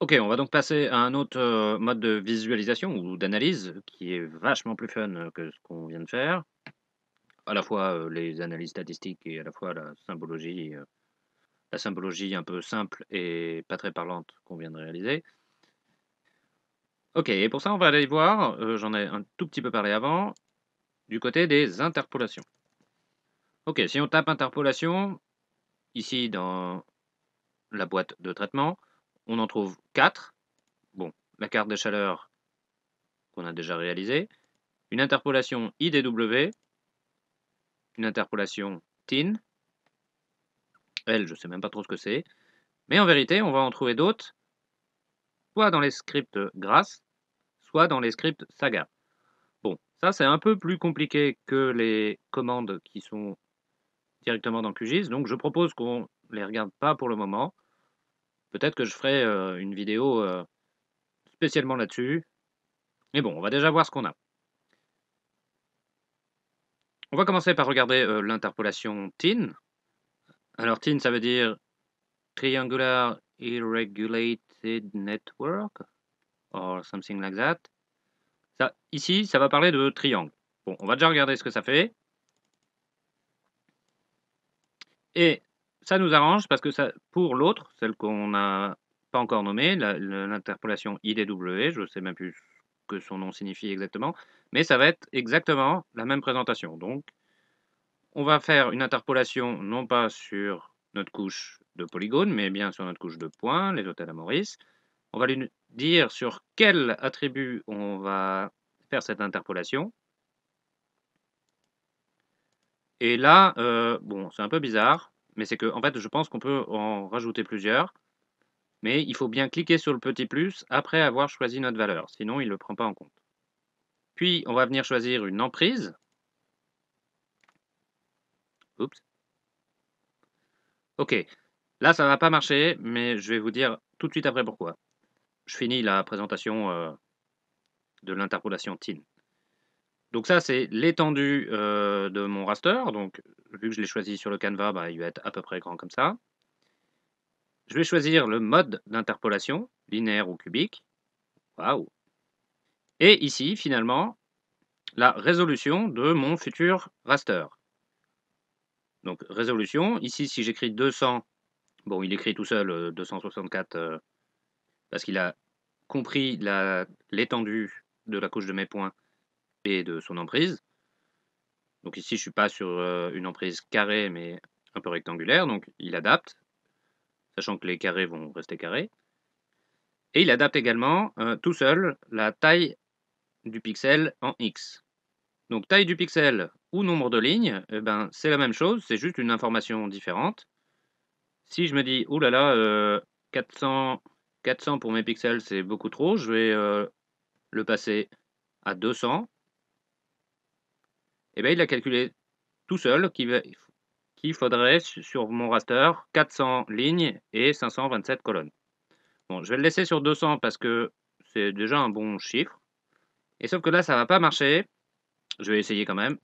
OK, on va donc passer à un autre, euh, mode de visualisation ou d'analyse qui est vachement plus fun, euh, que ce qu'on vient de faire. À la fois, euh, les analyses statistiques et à la fois la symbologie, la symbologie un peu simple et pas très parlante qu'on vient de réaliser. OK et pour ça, on va aller voir, j'en ai un tout petit peu parlé avant, du côté des interpolations. OK, si on tape interpolation, ici dans la boîte de traitement on en trouve 4. Bon, la carte de chaleur qu'on a déjà réalisée, une interpolation IDW, une interpolation TIN, elle, je ne sais même pas trop ce que c'est, mais en vérité, on va en trouver d'autres, soit dans les scripts GRASS, soit dans les scripts Saga. Bon, ça c'est un peu plus compliqué que les commandes qui sont directement dans QGIS, donc je propose qu'on ne les regarde pas pour le moment, Peut-être que je ferai une vidéo spécialement là-dessus. Mais bon, on va déjà voir ce qu'on a. On va commencer par regarder l'interpolation TIN. Alors TIN, ça veut dire Triangular Irregulated Network, or something like that. Ça, ici, ça va parler de triangle. Bon, on va déjà regarder ce que ça fait. Et ça nous arrange parce que ça, pour l'autre, celle qu'on n'a pas encore nommée, l'interpolation IDW, je ne sais même plus ce que son nom signifie exactement, mais ça va être exactement la même présentation. Donc, on va faire une interpolation non pas sur notre couche de polygone, mais bien sur notre couche de points, les hôtels à Maurice. On va lui dire sur quel attribut on va faire cette interpolation. Et là, euh, bon, c'est un peu bizarre, mais c'est que en fait, je pense qu'on peut en rajouter plusieurs. Mais il faut bien cliquer sur le petit plus après avoir choisi notre valeur, sinon il ne le prend pas en compte. Puis on va venir choisir une emprise. Oups. Ok, là ça ne va pas marcher, mais je vais vous dire tout de suite après pourquoi. Je finis la présentation euh, de l'interpolation TIN. Donc ça, c'est l'étendue euh, de mon raster. Donc, vu que je l'ai choisi sur le canevas, bah, il va être à peu près grand comme ça. Je vais choisir le mode d'interpolation, linéaire ou cubique. Waouh Et ici, finalement, la résolution de mon futur raster. Donc, résolution. Ici, si j'écris 200, bon, il écrit tout seul 264 euh, euh, parce qu'il a compris l'étendue de la couche de mes points de son emprise. Donc ici, je suis pas sur euh, une emprise carrée, mais un peu rectangulaire, donc il adapte, sachant que les carrés vont rester carrés. Et il adapte également, euh, tout seul, la taille du pixel en X. Donc taille du pixel ou nombre de lignes, eh ben, c'est la même chose, c'est juste une information différente. Si je me dis, oulala, là là, 400 pour mes pixels, c'est beaucoup trop, je vais euh, le passer à 200 eh ben, il a calculé tout seul qu'il faudrait sur mon raster 400 lignes et 527 colonnes. Bon, je vais le laisser sur 200 parce que c'est déjà un bon chiffre. Et sauf que là, ça ne va pas marcher. Je vais essayer quand même.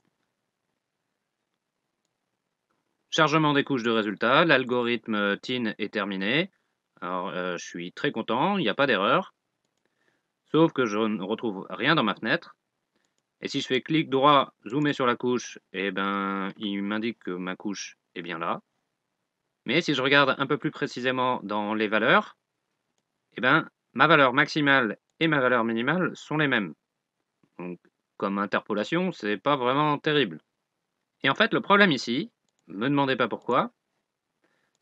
Chargement des couches de résultats. L'algorithme euh, TIN est terminé. Alors, euh, je suis très content, il n'y a pas d'erreur. Sauf que je ne retrouve rien dans ma fenêtre. Et si je fais clic droit, zoomer sur la couche, et eh ben, il m'indique que ma couche est bien là. Mais si je regarde un peu plus précisément dans les valeurs, et eh ben, ma valeur maximale et ma valeur minimale sont les mêmes. Donc, comme interpolation, ce n'est pas vraiment terrible. Et en fait, le problème ici, ne me demandez pas pourquoi,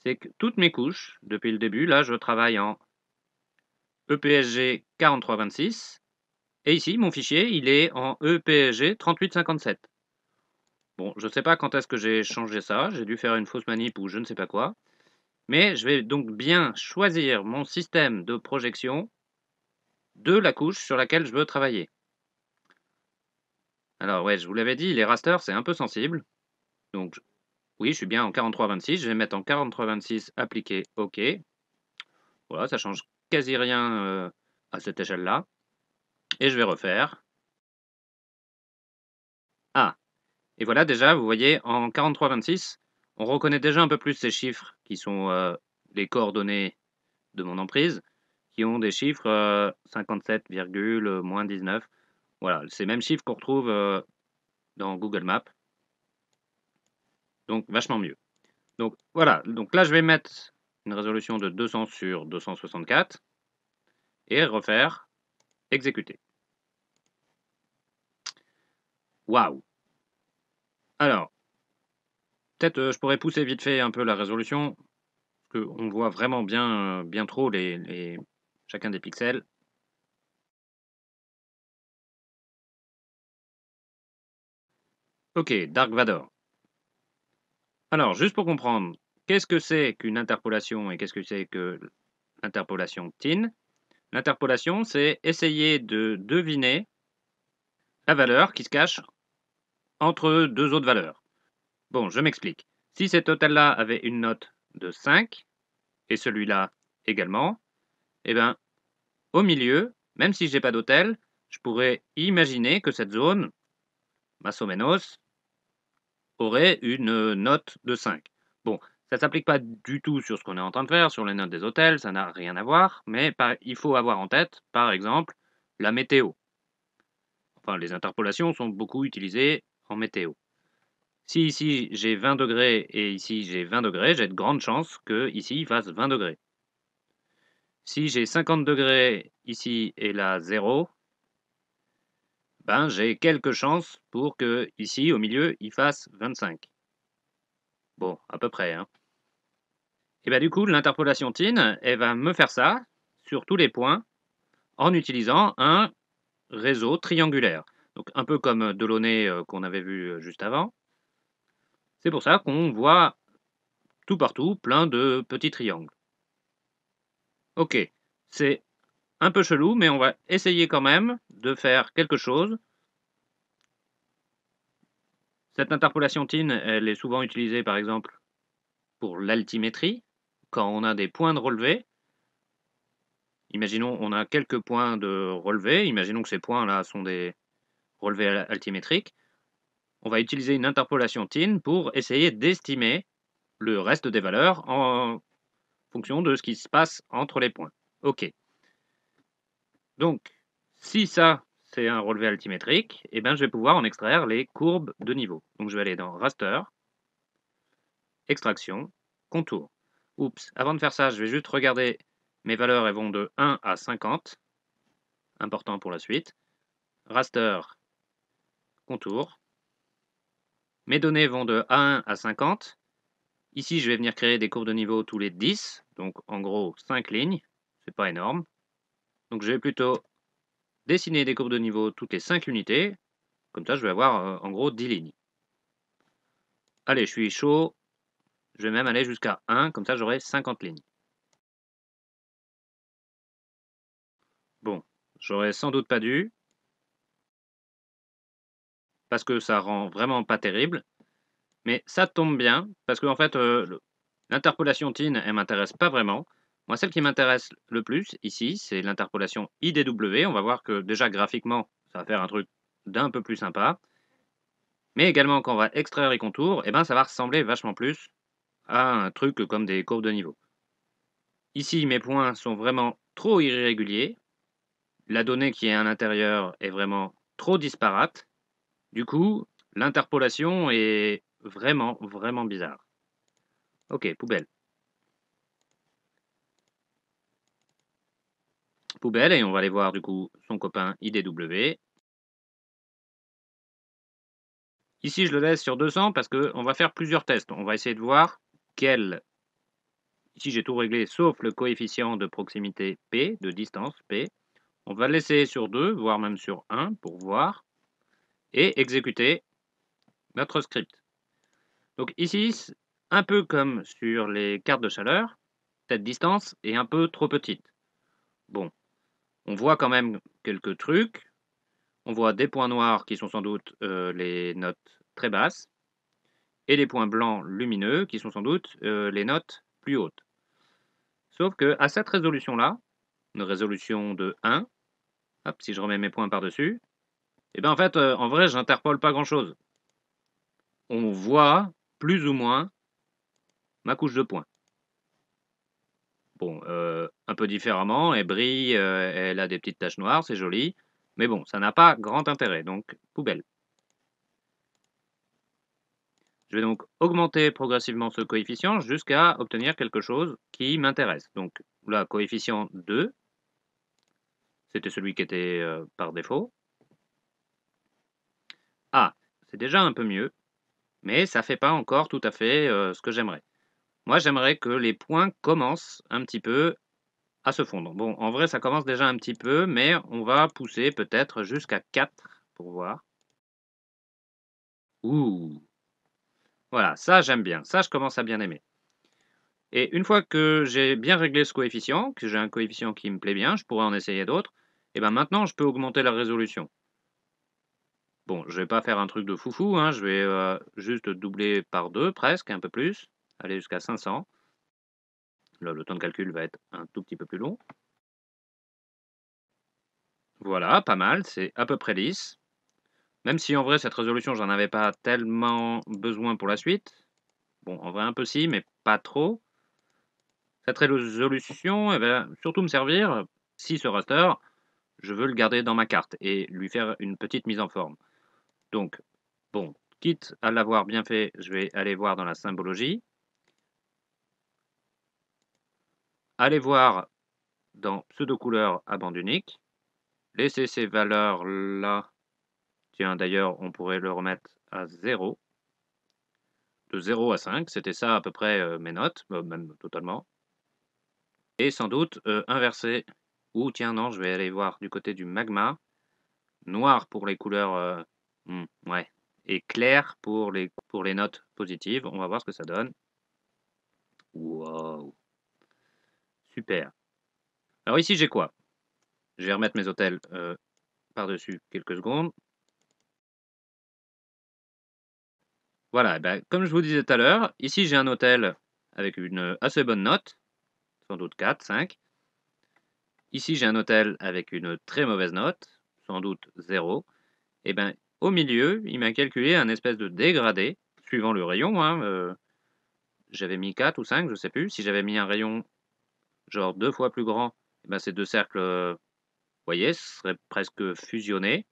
c'est que toutes mes couches, depuis le début, là, je travaille en EPSG 4326, et ici, mon fichier, il est en e EPG 3857. Bon, je ne sais pas quand est-ce que j'ai changé ça, j'ai dû faire une fausse manip ou je ne sais pas quoi. Mais je vais donc bien choisir mon système de projection de la couche sur laquelle je veux travailler. Alors ouais, je vous l'avais dit, les rasters, c'est un peu sensible. Donc oui, je suis bien en 4326, je vais mettre en 4326 appliquer, OK. Voilà, ça change quasi rien euh, à cette échelle-là et je vais refaire. Ah, et voilà déjà, vous voyez, en 4326, on reconnaît déjà un peu plus ces chiffres qui sont euh, les coordonnées de mon emprise, qui ont des chiffres 57, euh, moins 19. Voilà, ces mêmes chiffres qu'on retrouve euh, dans Google Maps. Donc, vachement mieux. Donc, voilà. Donc là, je vais mettre une résolution de 200 sur 264 et refaire exécuter. Waouh Alors, peut-être euh, je pourrais pousser vite fait un peu la résolution, parce qu'on voit vraiment bien, euh, bien trop chacun des pixels. Ok, Dark Vador. Alors, juste pour comprendre, qu'est-ce que c'est qu'une interpolation et qu'est-ce que c'est que l'interpolation TIN L'interpolation, c'est essayer de deviner la valeur qui se cache entre deux autres valeurs. Bon, je m'explique. Si cet hôtel-là avait une note de 5, et celui-là également, eh bien, au milieu, même si je n'ai pas d'hôtel, je pourrais imaginer que cette zone, Massomenos, aurait une note de 5. Bon, ça ne s'applique pas du tout sur ce qu'on est en train de faire, sur les notes des hôtels, ça n'a rien à voir, mais il faut avoir en tête, par exemple, la météo. Enfin, les interpolations sont beaucoup utilisées météo. Si ici j'ai 20 degrés et ici j'ai 20 degrés, j'ai de grandes chances que ici il fasse 20 degrés. Si j'ai 50 degrés ici et là 0, ben j'ai quelques chances pour que ici au milieu il fasse 25. Bon, à peu près. Hein. Et bien du coup, l'interpolation TIN, va me faire ça sur tous les points en utilisant un réseau triangulaire. Donc un peu comme euh, Delaunay euh, qu'on avait vu euh, juste avant. C'est pour ça qu'on voit tout partout plein de petits triangles. Ok, c'est un peu chelou, mais on va essayer quand même de faire quelque chose. Cette interpolation TIN, elle est souvent utilisée par exemple pour l'altimétrie, quand on a des points de relevé. Imaginons, on a quelques points de relevé, imaginons que ces points-là sont des, relevé altimétrique, on va utiliser une interpolation TIN pour essayer d'estimer le reste des valeurs en fonction de ce qui se passe entre les points. OK. Donc, si ça, c'est un relevé altimétrique, eh ben, je vais pouvoir en extraire les courbes de niveau. Donc, je vais aller dans Raster, Extraction, Contour. Oups, avant de faire ça, je vais juste regarder mes valeurs, elles vont de 1 à 50, important pour la suite. Raster, mes données vont de 1 à 50. Ici, je vais venir créer des courbes de niveau tous les 10, donc en gros 5 lignes, c'est pas énorme. Donc je vais plutôt dessiner des courbes de niveau toutes les 5 unités, comme ça je vais avoir euh, en gros 10 lignes. Allez, je suis chaud, je vais même aller jusqu'à 1, comme ça j'aurai 50 lignes. Bon, j'aurais sans doute pas dû, parce que ça rend vraiment pas terrible. Mais ça tombe bien, parce que en fait, euh, l'interpolation TIN, elle m'intéresse pas vraiment. Moi, celle qui m'intéresse le plus ici, c'est l'interpolation IDW. On va voir que déjà graphiquement, ça va faire un truc d'un peu plus sympa. Mais également, quand on va extraire les contours, et eh ben, ça va ressembler vachement plus à un truc comme des courbes de niveau. Ici, mes points sont vraiment trop irréguliers. La donnée qui est à l'intérieur est vraiment trop disparate. Du coup, l'interpolation est vraiment, vraiment bizarre. Ok, poubelle. Poubelle, et on va aller voir du coup son copain IDW. Ici, je le laisse sur 200 parce qu'on va faire plusieurs tests. On va essayer de voir quel... Ici, j'ai tout réglé, sauf le coefficient de proximité P, de distance P. On va le laisser sur 2, voire même sur 1, pour voir et exécuter notre script. Donc ici, un peu comme sur les cartes de chaleur, cette distance est un peu trop petite. Bon, on voit quand même quelques trucs. On voit des points noirs qui sont sans doute euh, les notes très basses et des points blancs lumineux qui sont sans doute euh, les notes plus hautes. Sauf que à cette résolution-là, une résolution de 1, hop, si je remets mes points par-dessus, eh bien, en fait, euh, en vrai, j'interpole pas grand-chose. On voit plus ou moins ma couche de points. Bon, euh, un peu différemment, elle brille, euh, elle a des petites taches noires, c'est joli. Mais bon, ça n'a pas grand intérêt, donc poubelle. Je vais donc augmenter progressivement ce coefficient jusqu'à obtenir quelque chose qui m'intéresse. Donc, là, coefficient 2, c'était celui qui était par défaut. Ah, c'est déjà un peu mieux, mais ça fait pas encore tout à fait euh, ce que j'aimerais. Moi, j'aimerais que les points commencent un petit peu à se fondre. Bon, en vrai, ça commence déjà un petit peu, mais on va pousser peut-être jusqu'à 4 pour voir. Ouh Voilà, ça j'aime bien, ça je commence à bien aimer. Et une fois que j'ai bien réglé ce coefficient, que j'ai un coefficient qui me plaît bien, je pourrais en essayer d'autres, et eh bien maintenant je peux augmenter la résolution. Bon, je vais pas faire un truc de foufou, hein, je vais euh, juste doubler par deux, presque, un peu plus, aller jusqu'à 500. Là, le temps de calcul va être un tout petit peu plus long. Voilà, pas mal, c'est à peu près lisse. Même si en vrai, cette résolution, j'en avais pas tellement besoin pour la suite. Bon, en vrai, un peu si, mais pas trop. Cette résolution, elle eh ben, va surtout me servir si ce raster, je veux le garder dans ma carte et lui faire une petite mise en forme. Donc, bon, quitte à l'avoir bien fait, je vais aller voir dans la symbologie. Aller voir dans pseudo couleurs à bande unique. Laisser ces valeurs là. Tiens, d'ailleurs, on pourrait le remettre à 0. De 0 à 5, c'était ça à peu près euh, mes notes, euh, même totalement. Et sans doute euh, inverser. Ou tiens, non, je vais aller voir du côté du magma. Noir pour les couleurs Mmh, ouais. Et clair pour les, pour les notes positives. On va voir ce que ça donne. Wow. Super. Alors ici, j'ai quoi Je vais remettre mes hôtels euh, par-dessus quelques secondes. Voilà, eh ben, comme je vous disais tout à l'heure, ici j'ai un hôtel avec une assez bonne note, sans doute 4, 5. Ici j'ai un hôtel avec une très mauvaise note, sans doute 0. Et eh bien au milieu, il m'a calculé un espèce de dégradé, suivant le rayon. Hein, euh, j'avais mis 4 ou 5, je ne sais plus. Si j'avais mis un rayon genre deux fois plus grand, eh ben, ces deux cercles, vous euh, voyez, seraient presque fusionnés.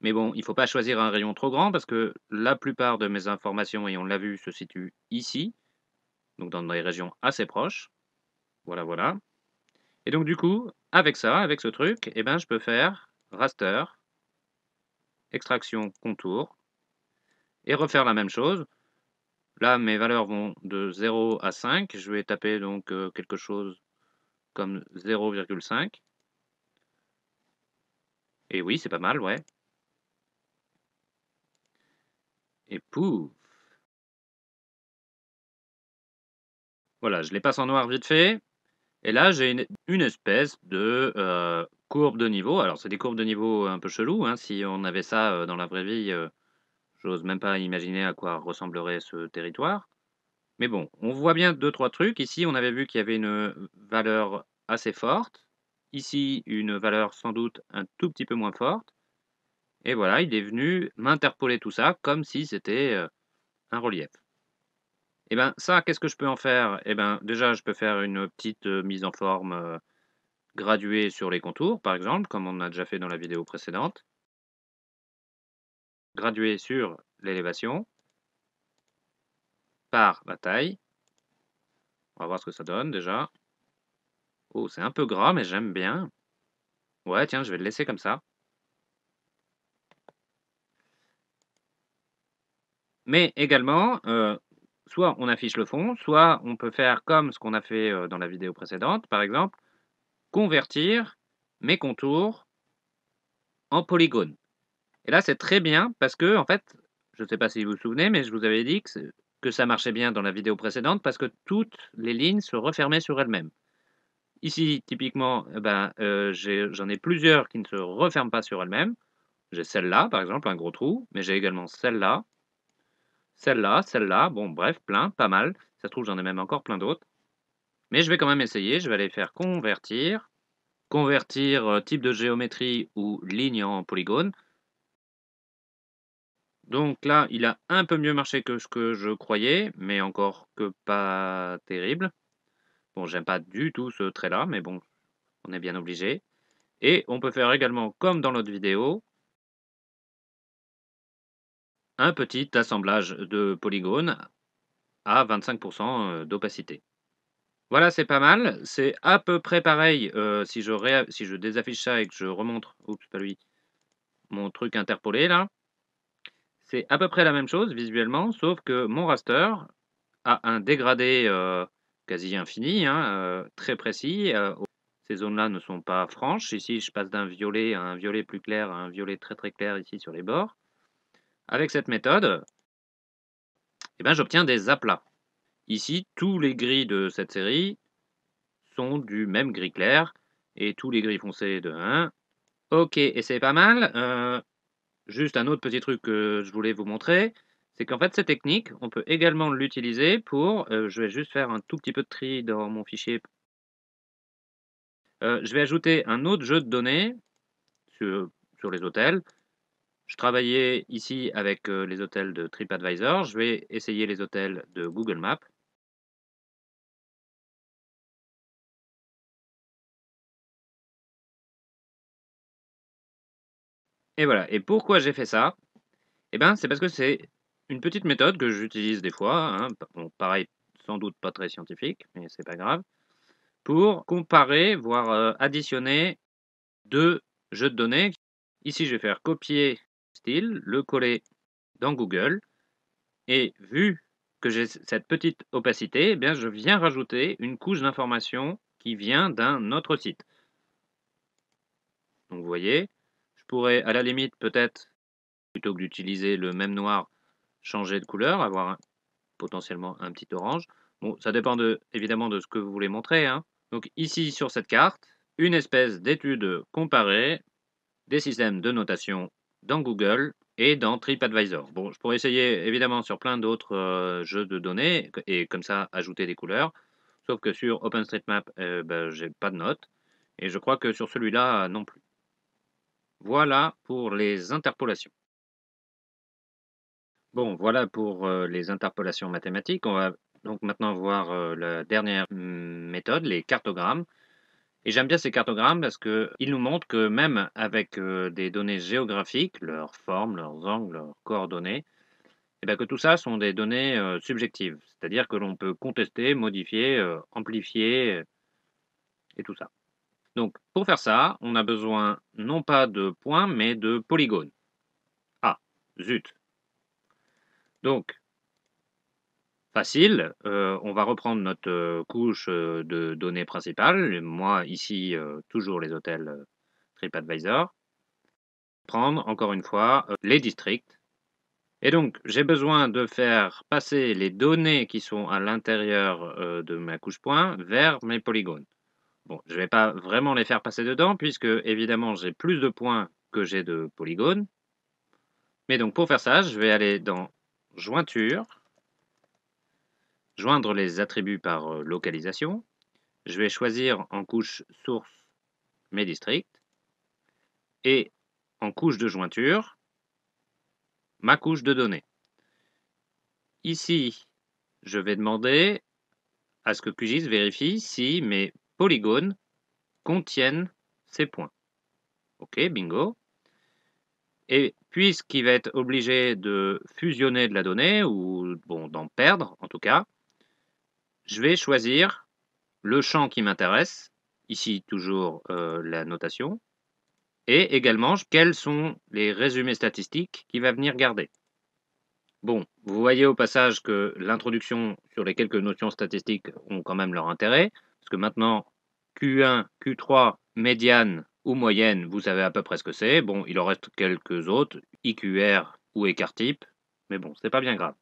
Mais bon, il ne faut pas choisir un rayon trop grand parce que la plupart de mes informations, et on l'a vu, se situent ici, donc dans des régions assez proches. Voilà, voilà. Et donc du coup, avec ça, avec ce truc, eh ben, je peux faire raster extraction, contour, et refaire la même chose. Là, mes valeurs vont de 0 à 5. Je vais taper donc euh, quelque chose comme 0,5. Et oui, c'est pas mal, ouais.
Et pouf
Voilà, je les passe en noir vite fait. Et là, j'ai une, espèce de euh, Courbe de niveau, alors c'est des courbes de niveau un peu chelou, hein. Si on avait ça euh, dans la vraie vie, euh, j'ose même pas imaginer à quoi ressemblerait ce territoire. Mais bon, on voit bien deux, trois trucs. Ici, on avait vu qu'il y avait une valeur assez forte. Ici, une valeur sans doute un tout petit peu moins forte. Et voilà, il est venu m'interpoler tout ça comme si c'était euh, un relief. Et eh bien ça, qu'est-ce que je peux en faire Et eh bien déjà, je peux faire une petite mise en forme graduer sur les contours, par exemple, comme on a déjà fait dans la vidéo précédente, graduer sur l'élévation par la taille. On va voir ce que ça donne déjà. Oh, c'est un peu gras, mais j'aime bien. Ouais, tiens, je vais le laisser comme ça. Mais également, euh, soit on affiche le fond, soit on peut faire comme ce qu'on a fait euh, dans la vidéo précédente, par exemple, convertir mes contours en polygone. Et là, c'est très bien parce que, en fait, je ne sais pas si vous vous souvenez, mais je vous avais dit que, ça marchait bien dans la vidéo précédente parce que toutes les lignes se refermaient sur elles-mêmes. Ici, typiquement, eh ben, euh, j'en ai, ai, plusieurs qui ne se referment pas sur elles-mêmes. J'ai celle-là, par exemple, un gros trou, mais j'ai également celle-là, celle-là, celle-là, bon, bref, plein, pas mal. Ça se trouve, j'en ai même encore plein d'autres. Mais je vais quand même essayer, je vais aller faire convertir, convertir euh, type de géométrie ou ligne en polygone. Donc là, il a un peu mieux marché que ce que je croyais, mais encore que pas terrible. Bon, j'aime pas du tout ce trait-là, mais bon, on est bien obligé. Et on peut faire également, comme dans l'autre vidéo, un petit assemblage de polygones à 25% euh, d'opacité. Voilà, c'est pas mal. C'est à peu près pareil si, je si je désaffiche ça et que je remonte, lui. mon truc interpolé là. C'est à peu près la même chose visuellement, sauf que mon raster a un dégradé quasi infini, hein, très précis. ces zones-là ne sont pas franches. Ici, je passe d'un violet à un violet plus clair à un violet très très clair ici sur les bords. Avec cette méthode, eh ben, j'obtiens des aplats. Ici, tous les gris de cette série sont du même gris clair, et tous les gris foncés de 1. Ok, et c'est pas mal. Euh, juste un autre petit truc que je voulais vous montrer, c'est qu'en fait, cette technique, on peut également l'utiliser pour... Euh, je vais juste faire un tout petit peu de tri dans mon fichier. Euh, je vais ajouter un autre jeu de données sur les hôtels. Je travaillais ici avec les hôtels de TripAdvisor. Je vais essayer les hôtels de Google Maps.
Et voilà. Et pourquoi j'ai fait ça
Eh bien, c'est parce que c'est une petite méthode que j'utilise des fois. Hein. pareil, sans doute pas très scientifique, mais c'est pas grave. Pour comparer, voire euh, additionner deux jeux de données. Ici, je vais faire copier style, le coller dans Google. Et vu que j'ai cette petite opacité, eh bien, je viens rajouter une couche d'information qui vient d'un autre site. Donc vous voyez, pourrais, à la limite, peut-être, plutôt que d'utiliser le même noir, changer de couleur, avoir potentiellement un petit orange. Bon, ça dépend de, évidemment de ce que vous voulez montrer. Hein. Donc ici, sur cette carte, une espèce d'étude comparée des systèmes de notation dans Google et dans TripAdvisor. Bon, je pourrais essayer évidemment sur plein d'autres euh, jeux de données et comme ça ajouter des couleurs. Sauf que sur OpenStreetMap, je euh, ben, j'ai pas de notes. Et je crois que sur celui-là non plus. Voilà pour les interpolations. Bon, voilà pour euh, les interpolations mathématiques. On va donc maintenant voir euh, la dernière mm, méthode, les cartogrammes. Et j'aime bien ces cartogrammes parce qu'ils nous montrent que même avec euh, des données géographiques, leurs formes, leurs angles, leurs coordonnées, et eh bien que tout ça sont des données subjectives, c'est-à-dire que l'on peut contester, modifier, amplifier et tout ça. Donc, pour faire ça, on a besoin non pas de points, mais de polygones. Ah, zut. Donc, facile, euh, on va reprendre notre euh, couche euh, de données principales. Moi, ici, toujours les hôtels TripAdvisor. Prendre, encore une fois, les districts. Et donc, j'ai besoin de faire passer les données qui sont à l'intérieur de ma couche point vers mes polygones. Bon, je ne vais pas vraiment les faire passer dedans, puisque évidemment j'ai plus de points que j'ai de polygones. Mais donc pour faire ça, je vais aller dans jointure, joindre les attributs par euh, localisation. Je vais choisir en couche source mes districts et en couche de jointure ma couche de données. Ici, je vais demander à ce que QGIS vérifie si mes polygones contiennent ces points. Ok, bingo. Et puisqu'il va être obligé de fusionner de la donnée, ou bon, d'en perdre en tout cas, je vais choisir le champ qui m'intéresse, ici toujours euh, la notation, et également quels sont les résumés statistiques qu'il va venir garder. Bon, vous voyez au passage que l'introduction sur les quelques notions statistiques ont quand même leur intérêt que maintenant, Q1, Q3, médiane ou moyenne, vous savez à peu près ce que c'est. Bon, il en reste quelques autres, IQR ou écart-type, mais bon, c'est pas bien grave.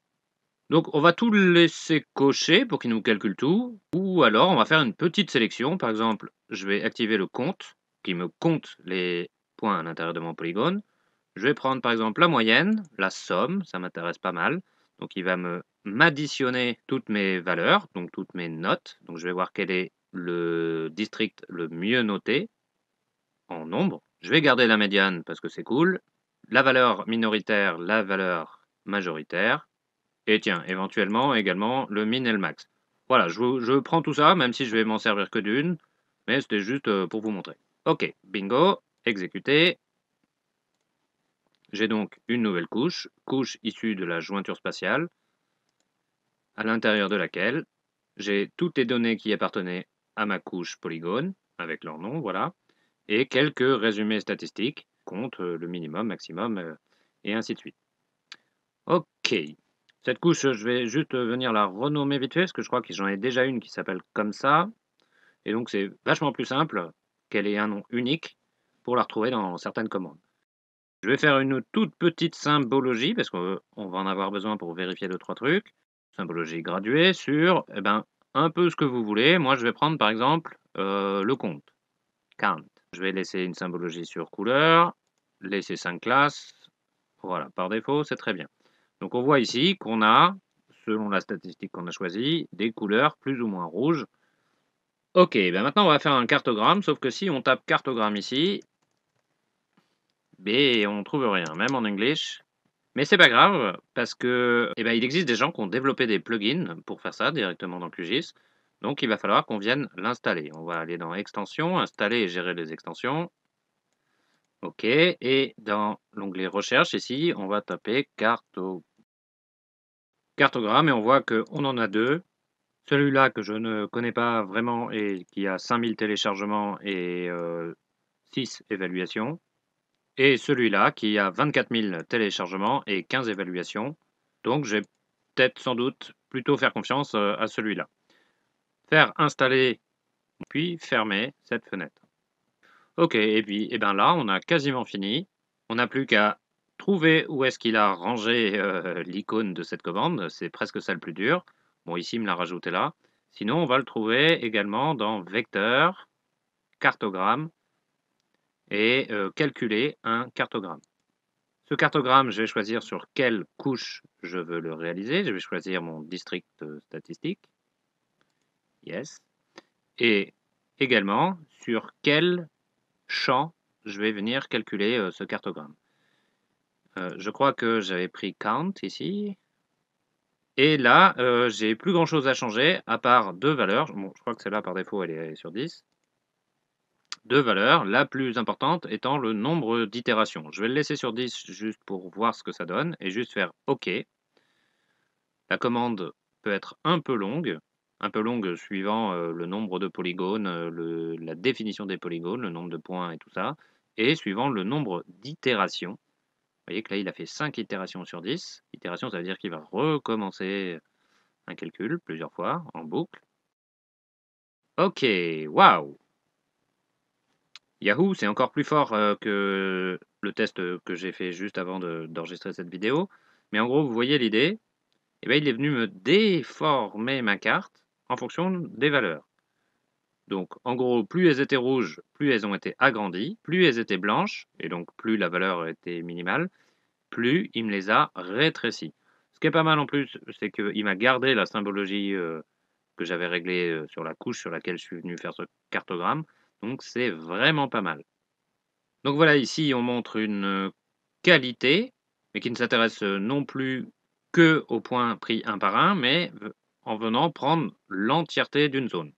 Donc on va tout laisser cocher pour qu'il nous calcule tout, ou alors on va faire une petite sélection. Par exemple, je vais activer le compte, qui me compte les points à l'intérieur de mon polygone. Je vais prendre par exemple la moyenne, la somme, ça m'intéresse pas mal. Donc il va me m'additionner toutes mes valeurs, donc toutes mes notes. Donc je vais voir quel est le district le mieux noté en nombre. Je vais garder la médiane parce que c'est cool. La valeur minoritaire, la valeur majoritaire. Et tiens, éventuellement également le min et le max. Voilà, je, je prends tout ça, même si je vais m'en servir que d'une. Mais c'était juste euh, pour vous montrer. Ok, bingo, exécuté. J'ai donc une nouvelle couche, couche issue de la jointure spatiale à l'intérieur de laquelle j'ai toutes les données qui appartenaient à ma couche polygone, avec leur nom, voilà, et quelques résumés statistiques, compte, le minimum, maximum, euh, et ainsi de suite. Ok, cette couche, je vais juste venir la renommer vite fait, parce que je crois que j'en ai déjà une qui s'appelle comme ça, et donc c'est vachement plus simple qu'elle ait un nom unique pour la retrouver dans certaines commandes. Je vais faire une toute petite symbologie, parce qu'on va en avoir besoin pour vérifier deux, trois trucs symbologie graduée sur eh ben, un peu ce que vous voulez. Moi, je vais prendre par exemple euh, le compte, count. Je vais laisser une symbologie sur couleur, laisser 5 classes. Voilà, par défaut, c'est très bien. Donc on voit ici qu'on a, selon la statistique qu'on a choisie, des couleurs plus ou moins rouges. Ok, eh ben, maintenant on va faire un cartogramme, sauf que si on tape cartogramme ici, on on trouve rien, même en English, mais c'est pas grave, parce que eh ben, il existe des gens qui ont développé des plugins pour faire ça directement dans QGIS. Donc il va falloir qu'on vienne l'installer. On va aller dans Extensions, Installer et gérer les extensions. OK. Et dans l'onglet Recherche, ici, on va taper carto... cartogramme et on voit qu'on en a deux. Celui-là que je ne connais pas vraiment et qui a 5000 téléchargements et 6 euh, évaluations et celui-là qui a 24 000 téléchargements et 15 évaluations. Donc je vais peut-être sans doute plutôt faire confiance euh, à celui-là. Faire installer puis fermer cette fenêtre. Ok, et puis et eh ben là on a quasiment fini. On n'a plus qu'à trouver où est-ce qu'il a rangé euh, l'icône de cette commande. C'est presque ça le plus dur. Bon, ici, il me l'a rajouté là. Sinon, on va le trouver également dans vecteur, cartogramme, et euh, calculer un cartogramme. Ce cartogramme, je vais choisir sur quelle couche je veux le réaliser. Je vais choisir mon district euh, statistique. Yes. Et également sur quel champ je vais venir calculer euh, ce cartogramme. je crois que j'avais pris count ici. Et là, j'ai plus grand chose à changer à part deux valeurs. Bon, je crois que celle-là par défaut elle est sur 10 deux valeurs, la plus importante étant le nombre d'itérations. Je vais le laisser sur 10 juste pour voir ce que ça donne et juste faire OK. La commande peut être un peu longue, un peu longue suivant euh, le nombre de polygones, euh, la définition des polygones, le nombre de points et tout ça, et suivant le nombre d'itérations. Vous voyez que là, il a fait 5 itérations sur 10. Itération, ça veut dire qu'il va recommencer un calcul plusieurs fois en boucle. Ok, waouh Yahoo, c'est encore plus fort euh, que le test euh, que j'ai fait juste avant d'enregistrer cette vidéo. Mais en gros, vous voyez l'idée. Eh bien, il est venu me déformer ma carte en fonction des valeurs. Donc, en gros, plus elles étaient rouges, plus elles ont été agrandies, plus elles étaient blanches, et donc plus la valeur était minimale, plus il me les a rétrécies. Ce qui est pas mal en plus, c'est qu'il m'a gardé la symbologie euh, que j'avais réglée sur la couche sur laquelle je suis venu faire ce cartogramme. Donc c'est vraiment pas mal. Donc voilà, ici on montre une euh, qualité, mais qui ne s'intéresse euh, non plus que au point pris un par un, mais en venant prendre l'entièreté d'une zone.